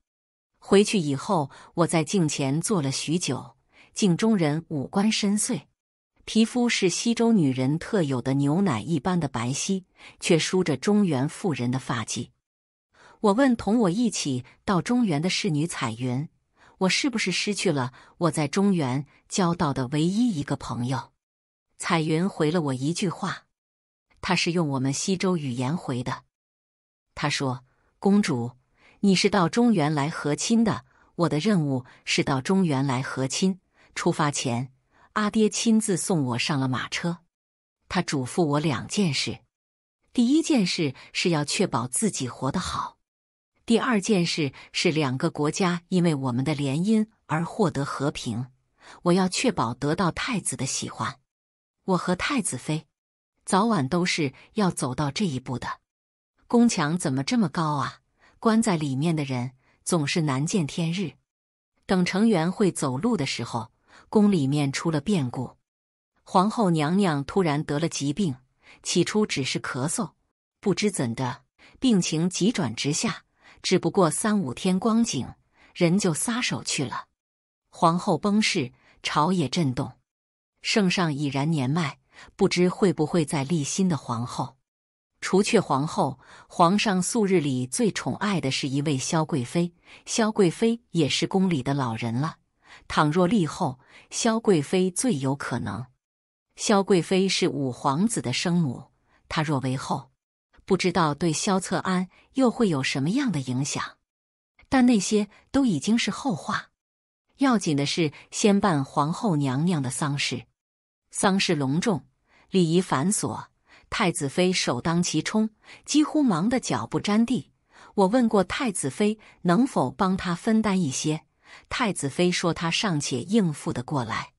回去以后，我在镜前坐了许久，镜中人五官深邃，皮肤是西周女人特有的牛奶一般的白皙，却梳着中原妇人的发髻。我问同我一起到中原的侍女彩云：“我是不是失去了我在中原交到的唯一一个朋友？”彩云回了我一句话，她是用我们西周语言回的。她说：“公主，你是到中原来和亲的，我的任务是到中原来和亲。出发前，阿爹亲自送我上了马车，他嘱咐我两件事。第一件事是要确保自己活得好。”第二件事是两个国家因为我们的联姻而获得和平。我要确保得到太子的喜欢。我和太子妃早晚都是要走到这一步的。宫墙怎么这么高啊？关在里面的人总是难见天日。等成员会走路的时候，宫里面出了变故。皇后娘娘突然得了疾病，起初只是咳嗽，不知怎的，病情急转直下。只不过三五天光景，人就撒手去了。皇后崩逝，朝野震动。圣上已然年迈，不知会不会再立新的皇后。除却皇后，皇上素日里最宠爱的是一位萧贵妃。萧贵妃也是宫里的老人了。倘若立后，萧贵妃最有可能。萧贵妃是五皇子的生母，她若为后。不知道对萧策安又会有什么样的影响，但那些都已经是后话。要紧的是先办皇后娘娘的丧事，丧事隆重，礼仪繁琐，太子妃首当其冲，几乎忙得脚不沾地。我问过太子妃能否帮他分担一些，太子妃说他尚且应付得过来。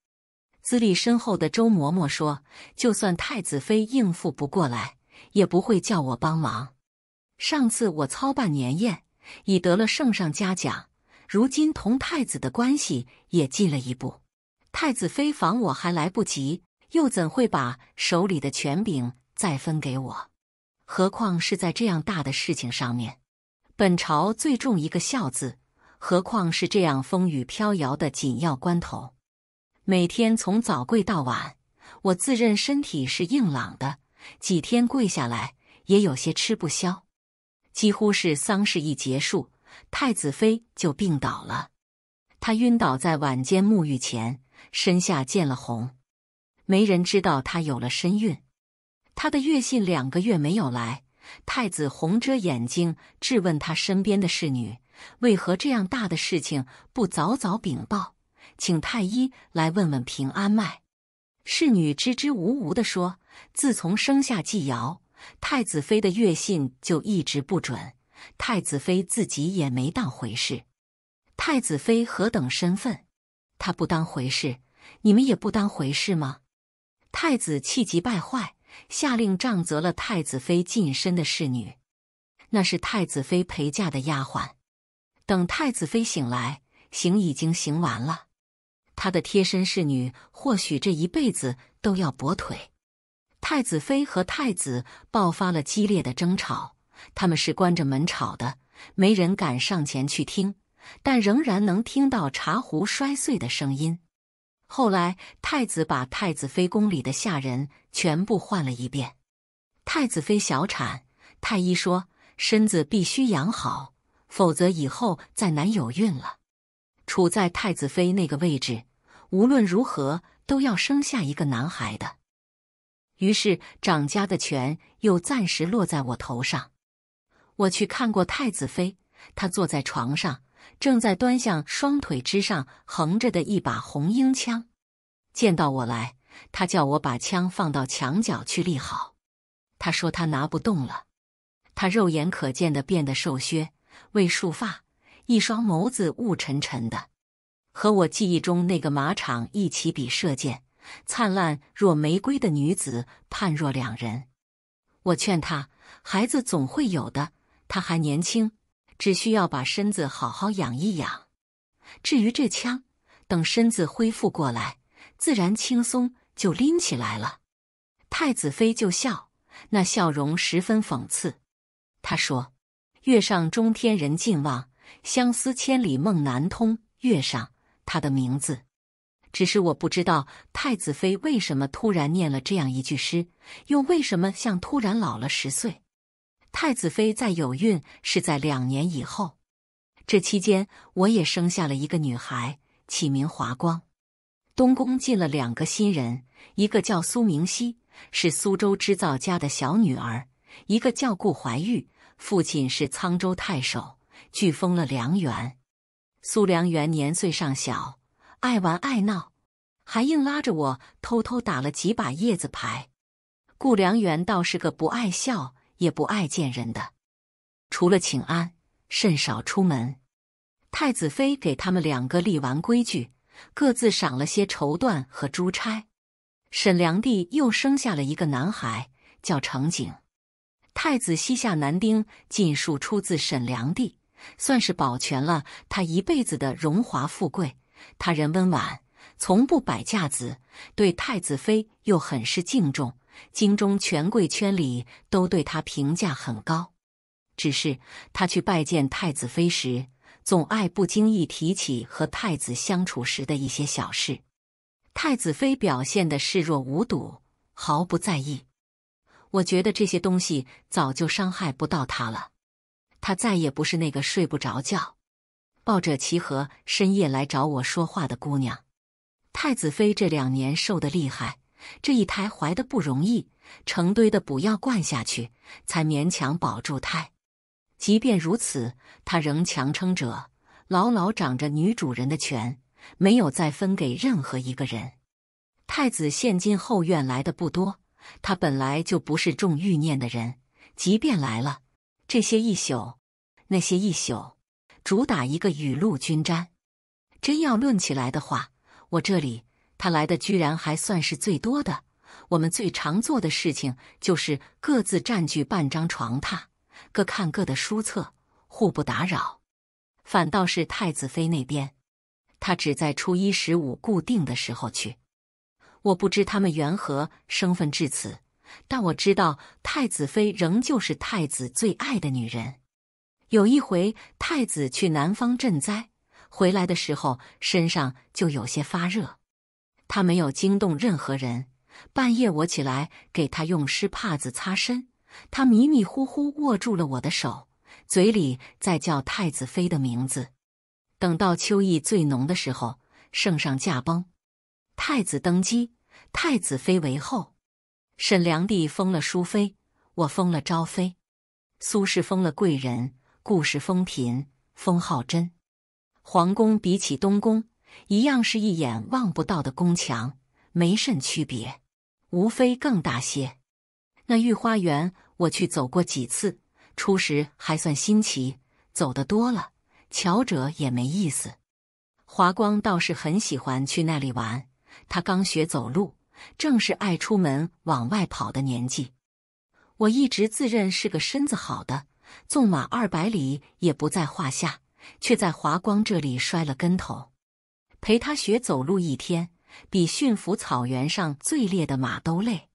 资历深厚的周嬷嬷说，就算太子妃应付不过来。也不会叫我帮忙。上次我操办年宴，已得了圣上嘉奖，如今同太子的关系也近了一步。太子妃防我还来不及，又怎会把手里的权柄再分给我？何况是在这样大的事情上面，本朝最重一个孝字，何况是这样风雨飘摇的紧要关头。每天从早跪到晚，我自认身体是硬朗的。几天跪下来也有些吃不消，几乎是丧事一结束，太子妃就病倒了。她晕倒在晚间沐浴前，身下见了红，没人知道她有了身孕。她的月信两个月没有来，太子红遮眼睛质问他身边的侍女，为何这样大的事情不早早禀报，请太医来问问平安脉。侍女支支吾吾的说。自从生下纪尧，太子妃的月信就一直不准。太子妃自己也没当回事。太子妃何等身份，她不当回事，你们也不当回事吗？太子气急败坏，下令杖责了太子妃近身的侍女，那是太子妃陪嫁的丫鬟。等太子妃醒来，刑已经刑完了。她的贴身侍女或许这一辈子都要跛腿。太子妃和太子爆发了激烈的争吵，他们是关着门吵的，没人敢上前去听，但仍然能听到茶壶摔碎的声音。后来，太子把太子妃宫里的下人全部换了一遍。太子妃小产，太医说身子必须养好，否则以后再难有孕了。处在太子妃那个位置，无论如何都要生下一个男孩的。于是，掌家的权又暂时落在我头上。我去看过太子妃，她坐在床上，正在端详双腿之上横着的一把红缨枪。见到我来，她叫我把枪放到墙角去立好。她说她拿不动了。她肉眼可见的变得瘦削，未束发，一双眸子雾沉沉的，和我记忆中那个马场一起比射箭。灿烂若玫瑰的女子，判若两人。我劝她，孩子总会有的。她还年轻，只需要把身子好好养一养。至于这枪，等身子恢复过来，自然轻松就拎起来了。太子妃就笑，那笑容十分讽刺。她说：“月上中天，人尽望，相思千里梦难通。”月上，他的名字。只是我不知道太子妃为什么突然念了这样一句诗，又为什么像突然老了十岁？太子妃在有孕是在两年以后，这期间我也生下了一个女孩，起名华光。东宫进了两个新人，一个叫苏明熙，是苏州织造家的小女儿；一个叫顾怀玉，父亲是沧州太守，剧封了梁元。苏梁元年岁尚小。爱玩爱闹，还硬拉着我偷偷打了几把叶子牌。顾良元倒是个不爱笑也不爱见人的，除了请安，甚少出门。太子妃给他们两个立完规矩，各自赏了些绸缎和珠钗。沈良娣又生下了一个男孩，叫程景。太子膝下男丁尽数出自沈良娣，算是保全了他一辈子的荣华富贵。他人温婉，从不摆架子，对太子妃又很是敬重，京中权贵圈里都对他评价很高。只是他去拜见太子妃时，总爱不经意提起和太子相处时的一些小事，太子妃表现得视若无睹，毫不在意。我觉得这些东西早就伤害不到他了，他再也不是那个睡不着觉。抱着齐和深夜来找我说话的姑娘，太子妃这两年瘦得厉害，这一胎怀的不容易，成堆的补药灌下去，才勉强保住胎。即便如此，他仍强撑着，牢牢掌着女主人的权，没有再分给任何一个人。太子现今后院来的不多，他本来就不是重欲念的人，即便来了，这些一宿，那些一宿。主打一个雨露均沾，真要论起来的话，我这里他来的居然还算是最多的。我们最常做的事情就是各自占据半张床榻，各看各的书册，互不打扰。反倒是太子妃那边，他只在初一、十五固定的时候去。我不知他们缘何生分至此，但我知道太子妃仍旧是太子最爱的女人。有一回，太子去南方赈灾，回来的时候身上就有些发热。他没有惊动任何人。半夜我起来给他用湿帕子擦身，他迷迷糊糊握住了我的手，嘴里在叫太子妃的名字。等到秋意最浓的时候，圣上驾崩，太子登基，太子妃为后。沈良帝封了淑妃，我封了昭妃，苏氏封了贵人。故事风平，封号真。皇宫比起东宫一样是一眼望不到的宫墙，没甚区别，无非更大些。那御花园我去走过几次，初时还算新奇，走得多了，瞧着也没意思。华光倒是很喜欢去那里玩，他刚学走路，正是爱出门往外跑的年纪。我一直自认是个身子好的。纵马二百里也不在话下，却在华光这里摔了跟头，陪他学走路一天，比驯服草原上最烈的马都累。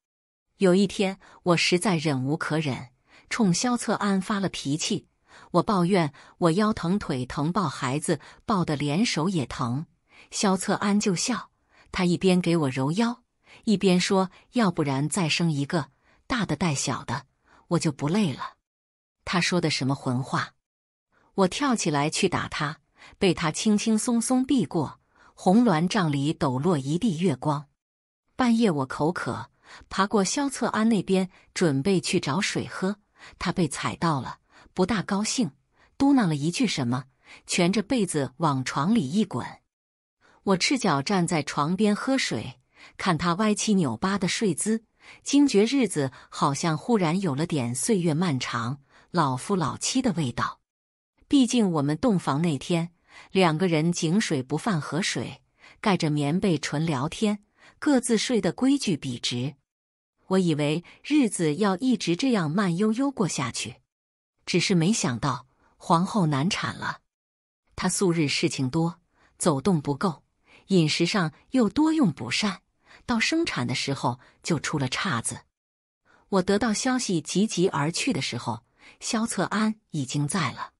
有一天，我实在忍无可忍，冲萧策安发了脾气，我抱怨我腰疼腿疼，抱孩子抱得连手也疼。萧策安就笑，他一边给我揉腰，一边说：“要不然再生一个大的带小的，我就不累了。”他说的什么混话？我跳起来去打他，被他轻轻松松避过。红鸾帐里抖落一地月光。半夜我口渴，爬过萧策安那边准备去找水喝，他被踩到了，不大高兴，嘟囔了一句什么，蜷着被子往床里一滚。我赤脚站在床边喝水，看他歪七扭八的睡姿，惊觉日子好像忽然有了点岁月漫长。老夫老妻的味道，毕竟我们洞房那天，两个人井水不犯河水，盖着棉被纯聊天，各自睡得规矩笔直。我以为日子要一直这样慢悠悠过下去，只是没想到皇后难产了。她素日事情多，走动不够，饮食上又多用补膳，到生产的时候就出了岔子。我得到消息急急而去的时候。萧策安已经在了，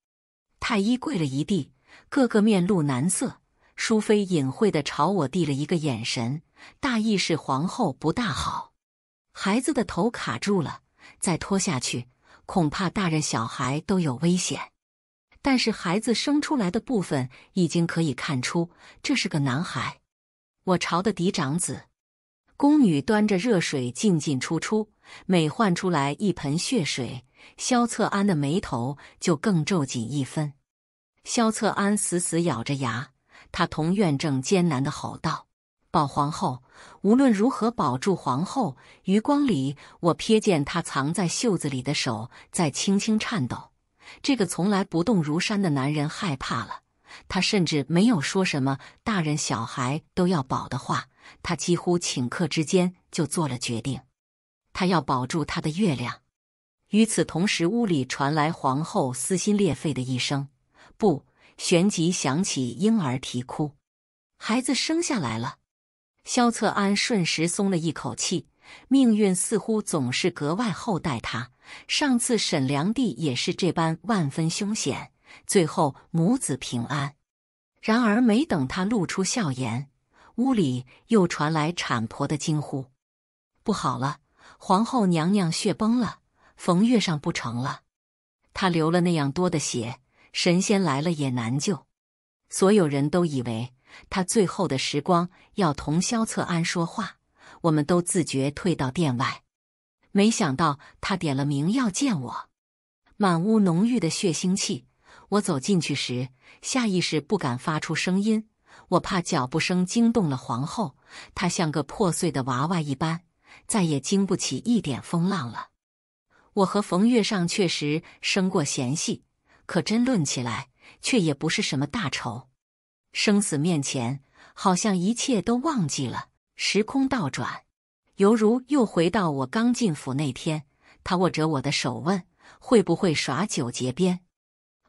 太医跪了一地，个个面露难色。淑妃隐晦的朝我递了一个眼神，大意是皇后不大好，孩子的头卡住了，再拖下去，恐怕大人小孩都有危险。但是孩子生出来的部分已经可以看出，这是个男孩，我朝的嫡长子。宫女端着热水进进出出，每换出来一盆血水。萧策安的眉头就更皱紧一分。萧策安死死咬着牙，他同院正艰难的吼道：“保皇后，无论如何保住皇后！”余光里，我瞥见他藏在袖子里的手在轻轻颤抖。这个从来不动如山的男人害怕了。他甚至没有说什么大人小孩都要保的话，他几乎顷刻之间就做了决定：他要保住他的月亮。与此同时，屋里传来皇后撕心裂肺的一声“不”，旋即响起婴儿啼哭，孩子生下来了。萧策安瞬时松了一口气，命运似乎总是格外厚待他。上次沈良娣也是这般万分凶险，最后母子平安。然而，没等他露出笑颜，屋里又传来产婆的惊呼：“不好了，皇后娘娘血崩了！”冯月上不成了，他流了那样多的血，神仙来了也难救。所有人都以为他最后的时光要同萧策安说话，我们都自觉退到殿外。没想到他点了名要见我，满屋浓郁的血腥气。我走进去时，下意识不敢发出声音，我怕脚步声惊动了皇后。她像个破碎的娃娃一般，再也经不起一点风浪了。我和冯月上确实生过嫌隙，可真论起来却也不是什么大仇。生死面前，好像一切都忘记了。时空倒转，犹如又回到我刚进府那天，他握着我的手问：“会不会耍九节鞭？”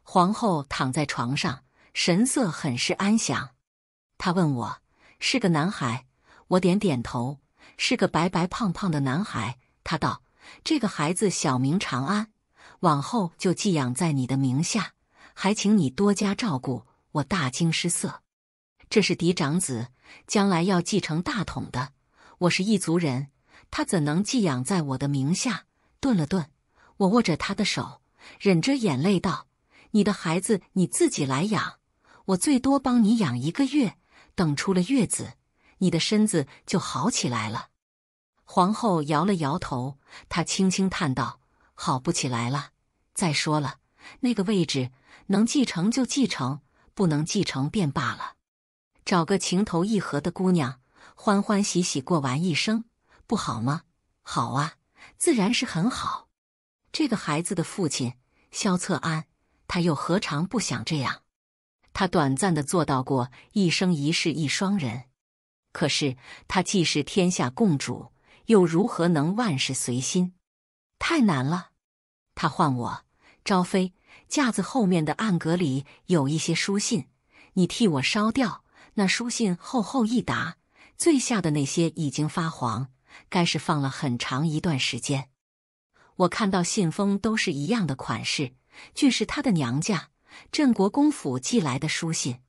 皇后躺在床上，神色很是安详。他问我：“是个男孩？”我点点头：“是个白白胖胖的男孩。”他道。这个孩子小名长安，往后就寄养在你的名下，还请你多加照顾。我大惊失色，这是嫡长子，将来要继承大统的。我是一族人，他怎能寄养在我的名下？顿了顿，我握着他的手，忍着眼泪道：“你的孩子你自己来养，我最多帮你养一个月，等出了月子，你的身子就好起来了。”皇后摇了摇头，她轻轻叹道：“好不起来了。再说了，那个位置能继承就继承，不能继承便罢了。找个情投意合的姑娘，欢欢喜喜过完一生，不好吗？好啊，自然是很好。这个孩子的父亲萧策安，他又何尝不想这样？他短暂的做到过一生一世一双人，可是他既是天下共主。”又如何能万事随心？太难了。他唤我昭飞，架子后面的暗格里有一些书信，你替我烧掉。那书信厚厚一沓，最下的那些已经发黄，该是放了很长一段时间。我看到信封都是一样的款式，俱是他的娘家镇国公府寄来的书信，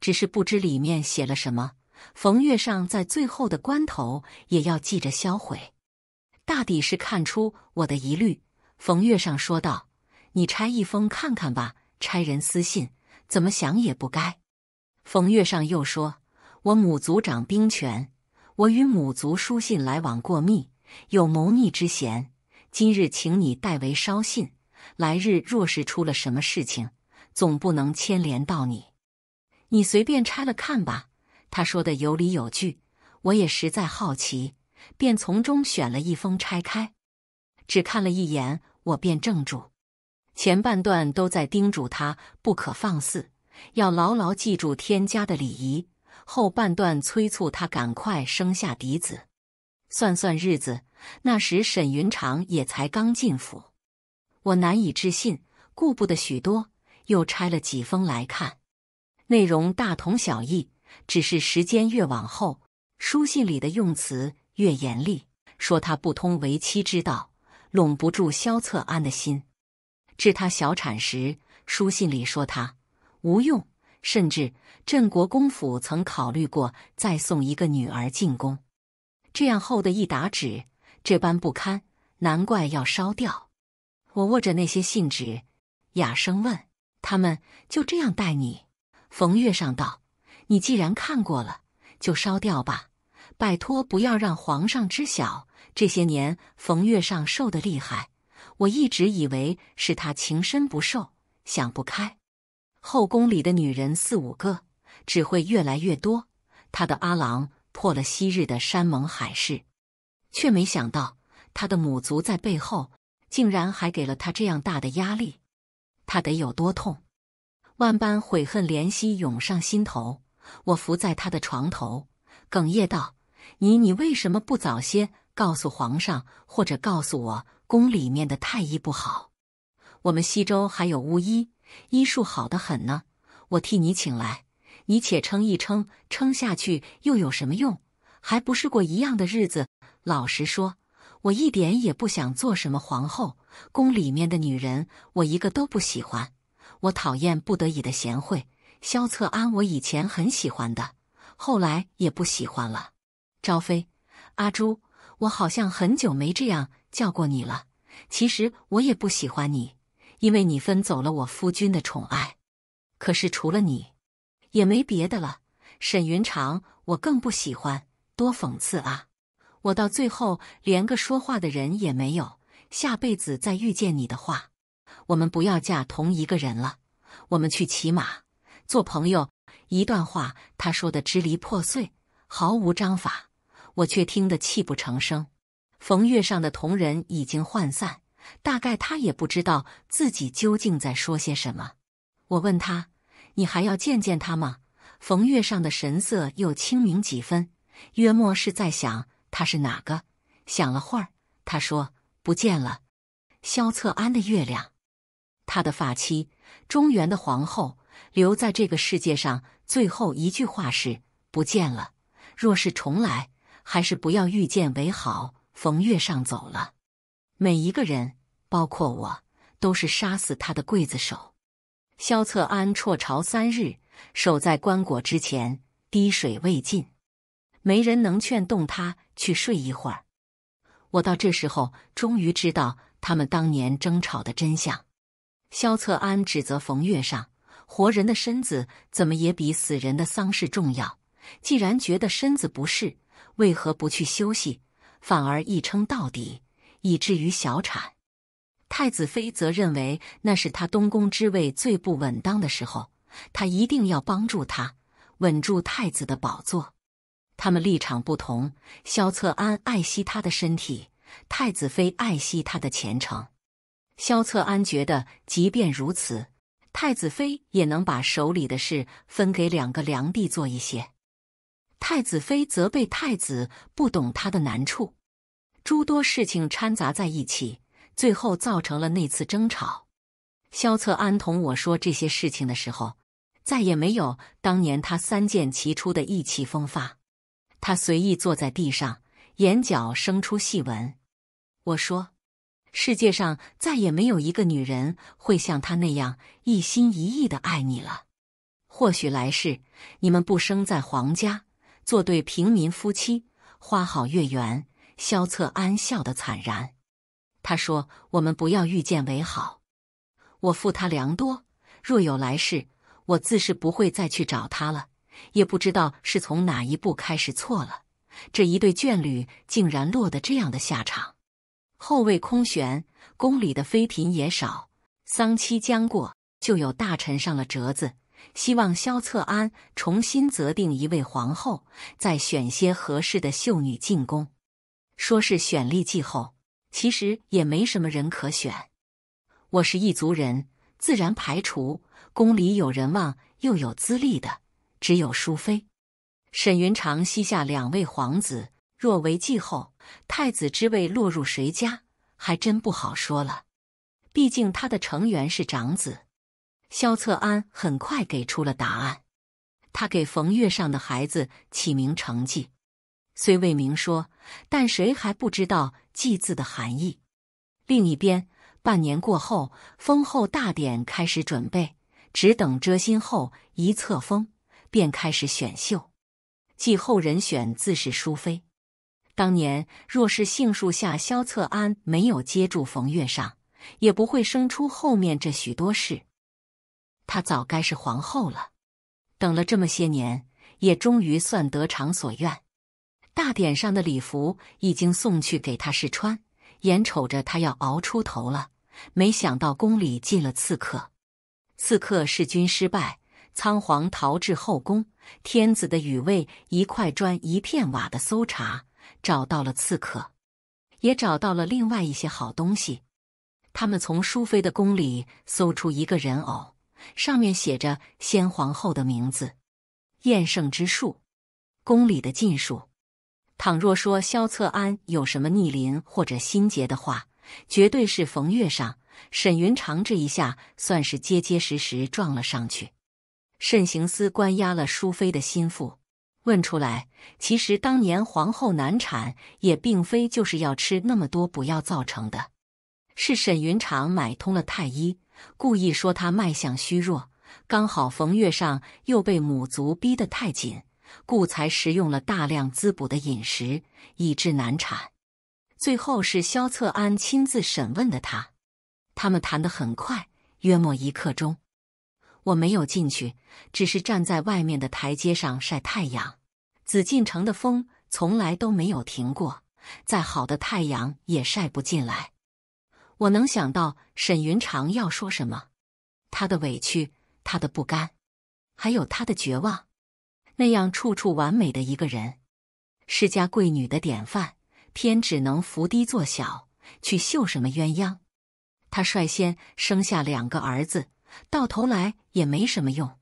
只是不知里面写了什么。冯月上在最后的关头也要记着销毁，大抵是看出我的疑虑。冯月上说道：“你拆一封看看吧，差人私信，怎么想也不该。”冯月上又说：“我母族掌兵权，我与母族书信来往过密，有谋逆之嫌。今日请你代为捎信，来日若是出了什么事情，总不能牵连到你。你随便拆了看吧。”他说的有理有据，我也实在好奇，便从中选了一封拆开，只看了一眼，我便怔住。前半段都在叮嘱他不可放肆，要牢牢记住天家的礼仪；后半段催促他赶快生下嫡子。算算日子，那时沈云长也才刚进府，我难以置信，顾不得许多，又拆了几封来看，内容大同小异。只是时间越往后，书信里的用词越严厉，说他不通为妻之道，拢不住萧策安的心。治他小产时，书信里说他无用，甚至镇国公府曾考虑过再送一个女儿进宫。这样厚的一沓纸，这般不堪，难怪要烧掉。我握着那些信纸，哑声问：“他们就这样待你？”冯月上道。你既然看过了，就烧掉吧。拜托，不要让皇上知晓。这些年，冯月上瘦的厉害，我一直以为是他情深不寿，想不开。后宫里的女人四五个，只会越来越多。他的阿郎破了昔日的山盟海誓，却没想到他的母族在背后竟然还给了他这样大的压力，他得有多痛？万般悔恨怜惜涌上心头。我伏在他的床头，哽咽道：“你，你为什么不早些告诉皇上，或者告诉我宫里面的太医不好？我们西周还有巫医，医术好得很呢。我替你请来，你且撑一撑，撑下去又有什么用？还不是过一样的日子。老实说，我一点也不想做什么皇后，宫里面的女人我一个都不喜欢，我讨厌不得已的贤惠。”萧策安，我以前很喜欢的，后来也不喜欢了。赵飞，阿朱，我好像很久没这样叫过你了。其实我也不喜欢你，因为你分走了我夫君的宠爱。可是除了你，也没别的了。沈云长，我更不喜欢，多讽刺啊！我到最后连个说话的人也没有。下辈子再遇见你的话，我们不要嫁同一个人了。我们去骑马。做朋友，一段话他说得支离破碎，毫无章法，我却听得泣不成声。冯月上的同仁已经涣散，大概他也不知道自己究竟在说些什么。我问他：“你还要见见他吗？”冯月上的神色又清明几分，约莫是在想他是哪个。想了会儿，他说：“不见了，萧策安的月亮，他的发妻，中原的皇后。”留在这个世界上最后一句话是不见了。若是重来，还是不要遇见为好。冯月上走了，每一个人，包括我，都是杀死他的刽子手。萧策安辍朝三日，守在棺椁之前，滴水未进，没人能劝动他去睡一会儿。我到这时候终于知道他们当年争吵的真相。萧策安指责冯月上。活人的身子怎么也比死人的丧事重要。既然觉得身子不适，为何不去休息，反而一撑到底，以至于小产？太子妃则认为那是他东宫之位最不稳当的时候，他一定要帮助他稳住太子的宝座。他们立场不同，萧策安爱惜他的身体，太子妃爱惜他的前程。萧策安觉得，即便如此。太子妃也能把手里的事分给两个梁帝做一些，太子妃责备太子不懂他的难处，诸多事情掺杂在一起，最后造成了那次争吵。萧策安同我说这些事情的时候，再也没有当年他三箭齐出的意气风发，他随意坐在地上，眼角生出细纹。我说。世界上再也没有一个女人会像她那样一心一意的爱你了。或许来世你们不生在皇家，做对平民夫妻，花好月圆。萧策安笑得惨然，他说：“我们不要遇见为好。我负他良多，若有来世，我自是不会再去找他了。也不知道是从哪一步开始错了，这一对眷侣竟然落得这样的下场。”后位空悬，宫里的妃嫔也少。丧期将过，就有大臣上了折子，希望萧策安重新择定一位皇后，再选些合适的秀女进宫。说是选立继后，其实也没什么人可选。我是异族人，自然排除。宫里有人望又有资历的，只有淑妃、沈云长膝下两位皇子。若为继后，太子之位落入谁家还真不好说了。毕竟他的成员是长子。萧策安很快给出了答案。他给冯月上的孩子起名“成绩”，虽未明说，但谁还不知道“继”字的含义？另一边，半年过后，封后大典开始准备，只等遮心后一册封，便开始选秀。继后人选自是淑妃。当年若是杏树下萧策安没有接住冯月上，也不会生出后面这许多事。她早该是皇后了，等了这么些年，也终于算得偿所愿。大典上的礼服已经送去给他试穿，眼瞅着他要熬出头了，没想到宫里进了刺客，刺客弑君失败，仓皇逃至后宫。天子的羽位，一块砖一片瓦的搜查。找到了刺客，也找到了另外一些好东西。他们从淑妃的宫里搜出一个人偶，上面写着先皇后的名字。厌胜之术，宫里的禁术。倘若说萧策安有什么逆鳞或者心结的话，绝对是冯月上、沈云长这一下算是结结实实撞了上去。慎刑司关押了淑妃的心腹。问出来，其实当年皇后难产也并非就是要吃那么多补药造成的，是沈云长买通了太医，故意说她脉象虚弱，刚好冯月上又被母族逼得太紧，故才食用了大量滋补的饮食，以致难产。最后是萧策安亲自审问的他，他们谈得很快，约莫一刻钟。我没有进去，只是站在外面的台阶上晒太阳。紫禁城的风从来都没有停过，再好的太阳也晒不进来。我能想到沈云长要说什么，他的委屈，他的不甘，还有他的绝望。那样处处完美的一个人，世家贵女的典范，偏只能伏低做小，去秀什么鸳鸯？他率先生下两个儿子。到头来也没什么用。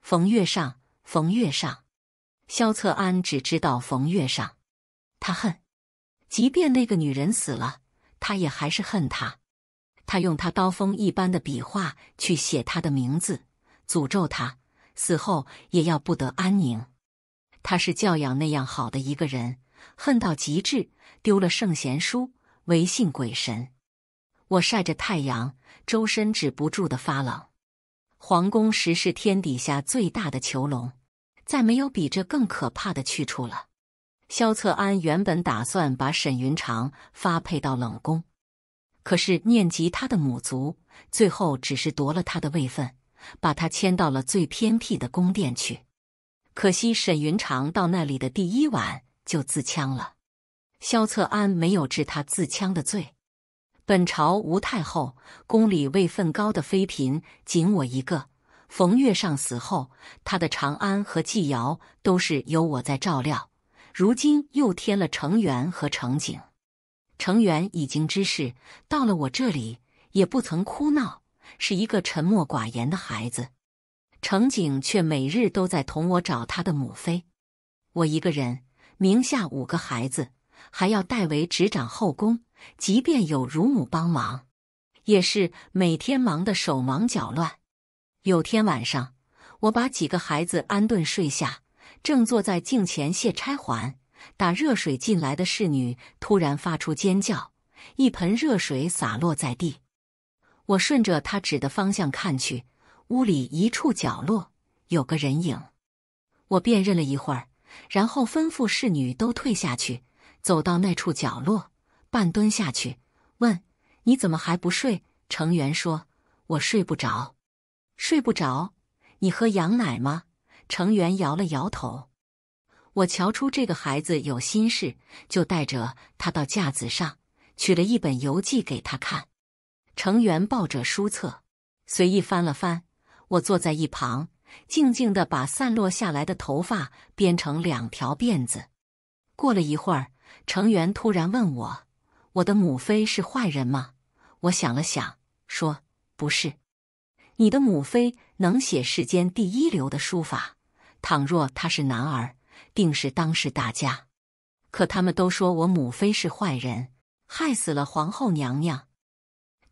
冯月上，冯月上，萧策安只知道冯月上，他恨。即便那个女人死了，他也还是恨她。他用他刀锋一般的笔画去写他的名字，诅咒他死后也要不得安宁。他是教养那样好的一个人，恨到极致，丢了圣贤书，唯信鬼神。我晒着太阳，周身止不住的发冷。皇宫实是天底下最大的囚笼，再没有比这更可怕的去处了。萧策安原本打算把沈云长发配到冷宫，可是念及他的母族，最后只是夺了他的位分，把他迁到了最偏僻的宫殿去。可惜沈云长到那里的第一晚就自戕了，萧策安没有治他自戕的罪。本朝吴太后，宫里位分高的妃嫔仅我一个。冯月上死后，他的长安和纪瑶都是由我在照料。如今又添了程元和程景，程元已经知事，到了我这里也不曾哭闹，是一个沉默寡言的孩子。程景却每日都在同我找他的母妃。我一个人名下五个孩子。还要代为执掌后宫，即便有乳母帮忙，也是每天忙得手忙脚乱。有天晚上，我把几个孩子安顿睡下，正坐在镜前卸钗环，打热水进来的侍女突然发出尖叫，一盆热水洒落在地。我顺着她指的方向看去，屋里一处角落有个人影。我辨认了一会儿，然后吩咐侍女都退下去。走到那处角落，半蹲下去，问：“你怎么还不睡？”成员说：“我睡不着。”“睡不着？”“你喝羊奶吗？”成员摇了摇头。我瞧出这个孩子有心事，就带着他到架子上取了一本游记给他看。成员抱着书册，随意翻了翻。我坐在一旁，静静的把散落下来的头发编成两条辫子。过了一会儿。程员突然问我：“我的母妃是坏人吗？”我想了想，说：“不是，你的母妃能写世间第一流的书法。倘若她是男儿，定是当世大家。可他们都说我母妃是坏人，害死了皇后娘娘。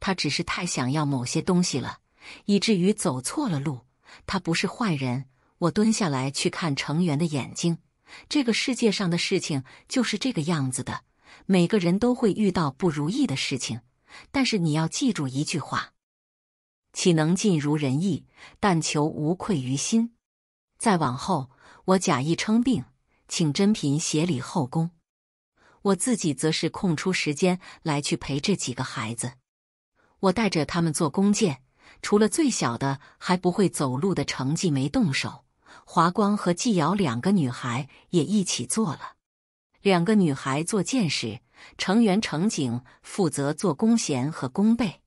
她只是太想要某些东西了，以至于走错了路。她不是坏人。”我蹲下来去看程员的眼睛。这个世界上的事情就是这个样子的，每个人都会遇到不如意的事情。但是你要记住一句话：岂能尽如人意，但求无愧于心。再往后，我假意称病，请珍嫔协理后宫，我自己则是空出时间来去陪这几个孩子。我带着他们做弓箭，除了最小的还不会走路的，成绩没动手。华光和季瑶两个女孩也一起做了。两个女孩做剑士，成员成景负责做弓弦和弓背。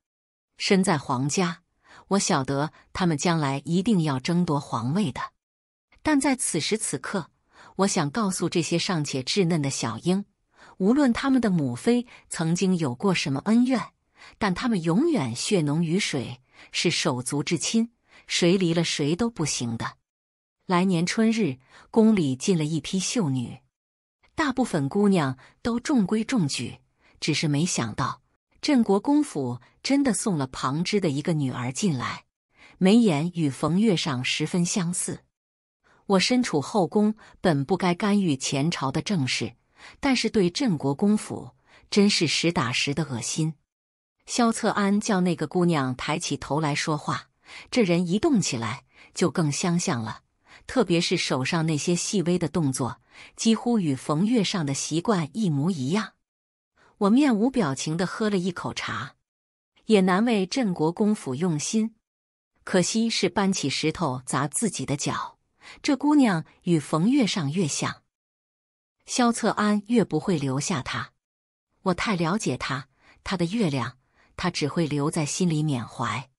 身在皇家，我晓得他们将来一定要争夺皇位的。但在此时此刻，我想告诉这些尚且稚嫩的小鹰：无论他们的母妃曾经有过什么恩怨，但他们永远血浓于水，是手足至亲，谁离了谁都不行的。来年春日，宫里进了一批秀女，大部分姑娘都中规中矩，只是没想到镇国公府真的送了旁支的一个女儿进来，眉眼与冯月上十分相似。我身处后宫，本不该干预前朝的政事，但是对镇国公府真是实打实的恶心。萧策安叫那个姑娘抬起头来说话，这人一动起来就更相像了。特别是手上那些细微的动作，几乎与冯月上的习惯一模一样。我面无表情地喝了一口茶，也难为镇国公府用心。可惜是搬起石头砸自己的脚，这姑娘与冯月上越像，萧策安越不会留下她。我太了解她，她的月亮，她只会留在心里缅怀。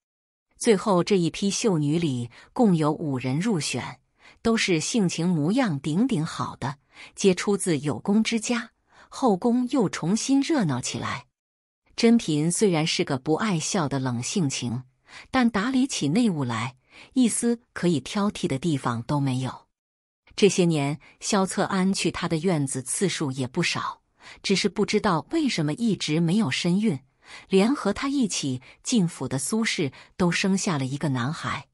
最后这一批秀女里，共有五人入选。都是性情模样顶顶好的，皆出自有功之家。后宫又重新热闹起来。珍嫔虽然是个不爱笑的冷性情，但打理起内务来，一丝可以挑剔的地方都没有。这些年，萧策安去他的院子次数也不少，只是不知道为什么一直没有身孕，连和他一起进府的苏氏都生下了一个男孩。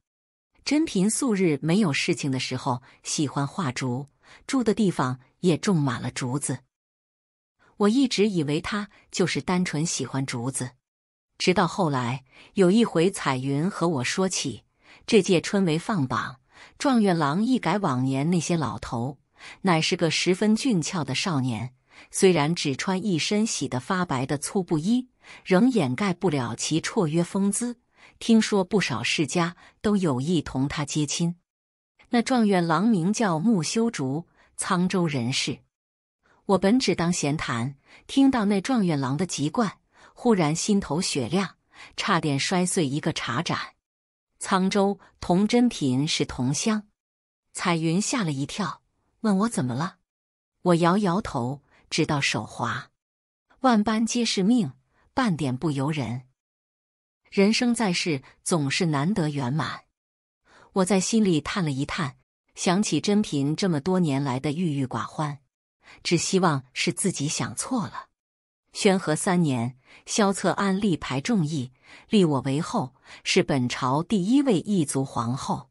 珍嫔素日没有事情的时候，喜欢画竹，住的地方也种满了竹子。我一直以为她就是单纯喜欢竹子，直到后来有一回彩云和我说起，这届春闱放榜，状元郎一改往年那些老头，乃是个十分俊俏的少年。虽然只穿一身洗得发白的粗布衣，仍掩盖不了其绰约风姿。听说不少世家都有意同他接亲。那状元郎名叫穆修竹，沧州人士。我本只当闲谈，听到那状元郎的籍贯，忽然心头雪亮，差点摔碎一个茶盏。沧州童珍嫔是同乡。彩云吓了一跳，问我怎么了。我摇摇头，直到手滑。万般皆是命，半点不由人。人生在世，总是难得圆满。我在心里叹了一叹，想起真嫔这么多年来的郁郁寡欢，只希望是自己想错了。宣和三年，萧策安力排众议，立我为后，是本朝第一位异族皇后。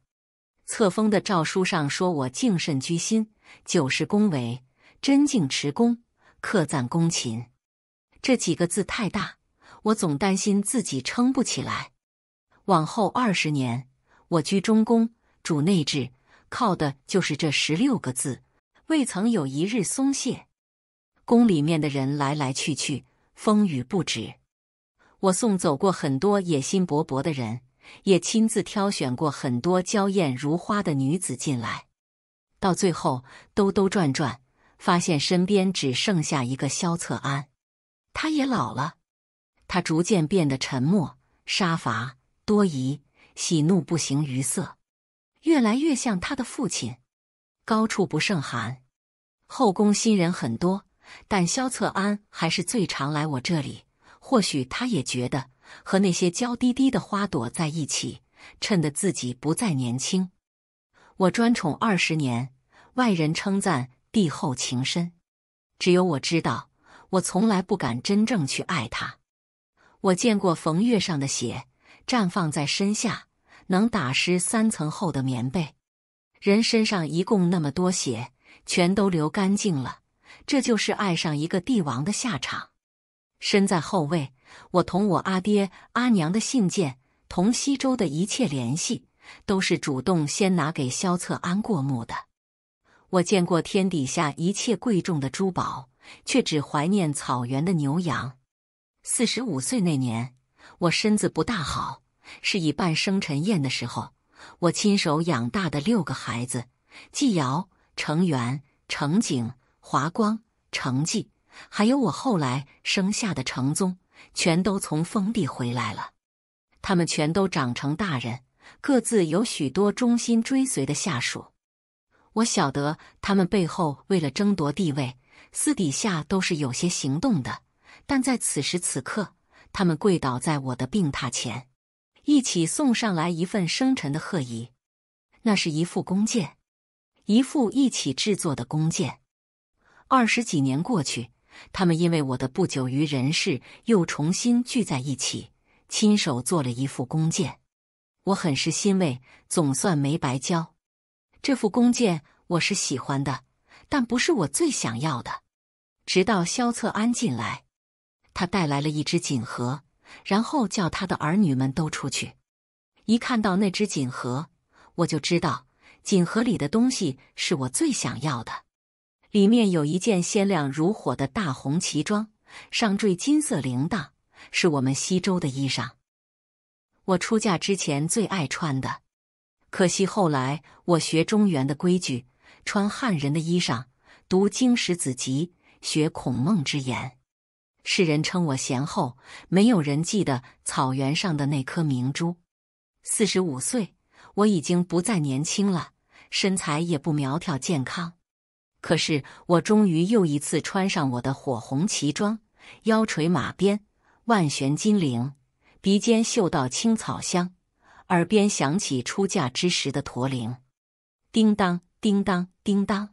册封的诏书上说我敬慎居心，久是恭维，真敬持恭，克赞恭勤。这几个字太大。我总担心自己撑不起来。往后二十年，我居中宫主内治，靠的就是这十六个字，未曾有一日松懈。宫里面的人来来去去，风雨不止。我送走过很多野心勃勃的人，也亲自挑选过很多娇艳如花的女子进来，到最后兜兜转转，发现身边只剩下一个萧策安。他也老了。他逐渐变得沉默、杀伐、多疑，喜怒不形于色，越来越像他的父亲。高处不胜寒，后宫新人很多，但萧策安还是最常来我这里。或许他也觉得和那些娇滴滴的花朵在一起，衬得自己不再年轻。我专宠二十年，外人称赞帝后情深，只有我知道，我从来不敢真正去爱他。我见过冯月上的血绽放在身下，能打湿三层厚的棉被。人身上一共那么多血，全都流干净了，这就是爱上一个帝王的下场。身在后位，我同我阿爹阿娘的信件，同西周的一切联系，都是主动先拿给萧策安过目的。我见过天底下一切贵重的珠宝，却只怀念草原的牛羊。四十五岁那年，我身子不大好，是以办生辰宴的时候，我亲手养大的六个孩子：季瑶、程元、程景、华光、程季，还有我后来生下的程宗，全都从封地回来了。他们全都长成大人，各自有许多忠心追随的下属。我晓得他们背后为了争夺地位，私底下都是有些行动的。但在此时此刻，他们跪倒在我的病榻前，一起送上来一份生辰的贺仪。那是一副弓箭，一副一起制作的弓箭。二十几年过去，他们因为我的不久于人世，又重新聚在一起，亲手做了一副弓箭。我很是欣慰，总算没白交。这副弓箭我是喜欢的，但不是我最想要的。直到萧策安进来。他带来了一只锦盒，然后叫他的儿女们都出去。一看到那只锦盒，我就知道锦盒里的东西是我最想要的。里面有一件鲜亮如火的大红旗装，上缀金色铃铛，是我们西周的衣裳。我出嫁之前最爱穿的，可惜后来我学中原的规矩，穿汉人的衣裳，读经史子集，学孔孟之言。世人称我贤后，没有人记得草原上的那颗明珠。四十五岁，我已经不再年轻了，身材也不苗条健康。可是，我终于又一次穿上我的火红旗装，腰垂马鞭，万旋金铃，鼻尖嗅到青草香，耳边响起出嫁之时的驼铃，叮当，叮当，叮当。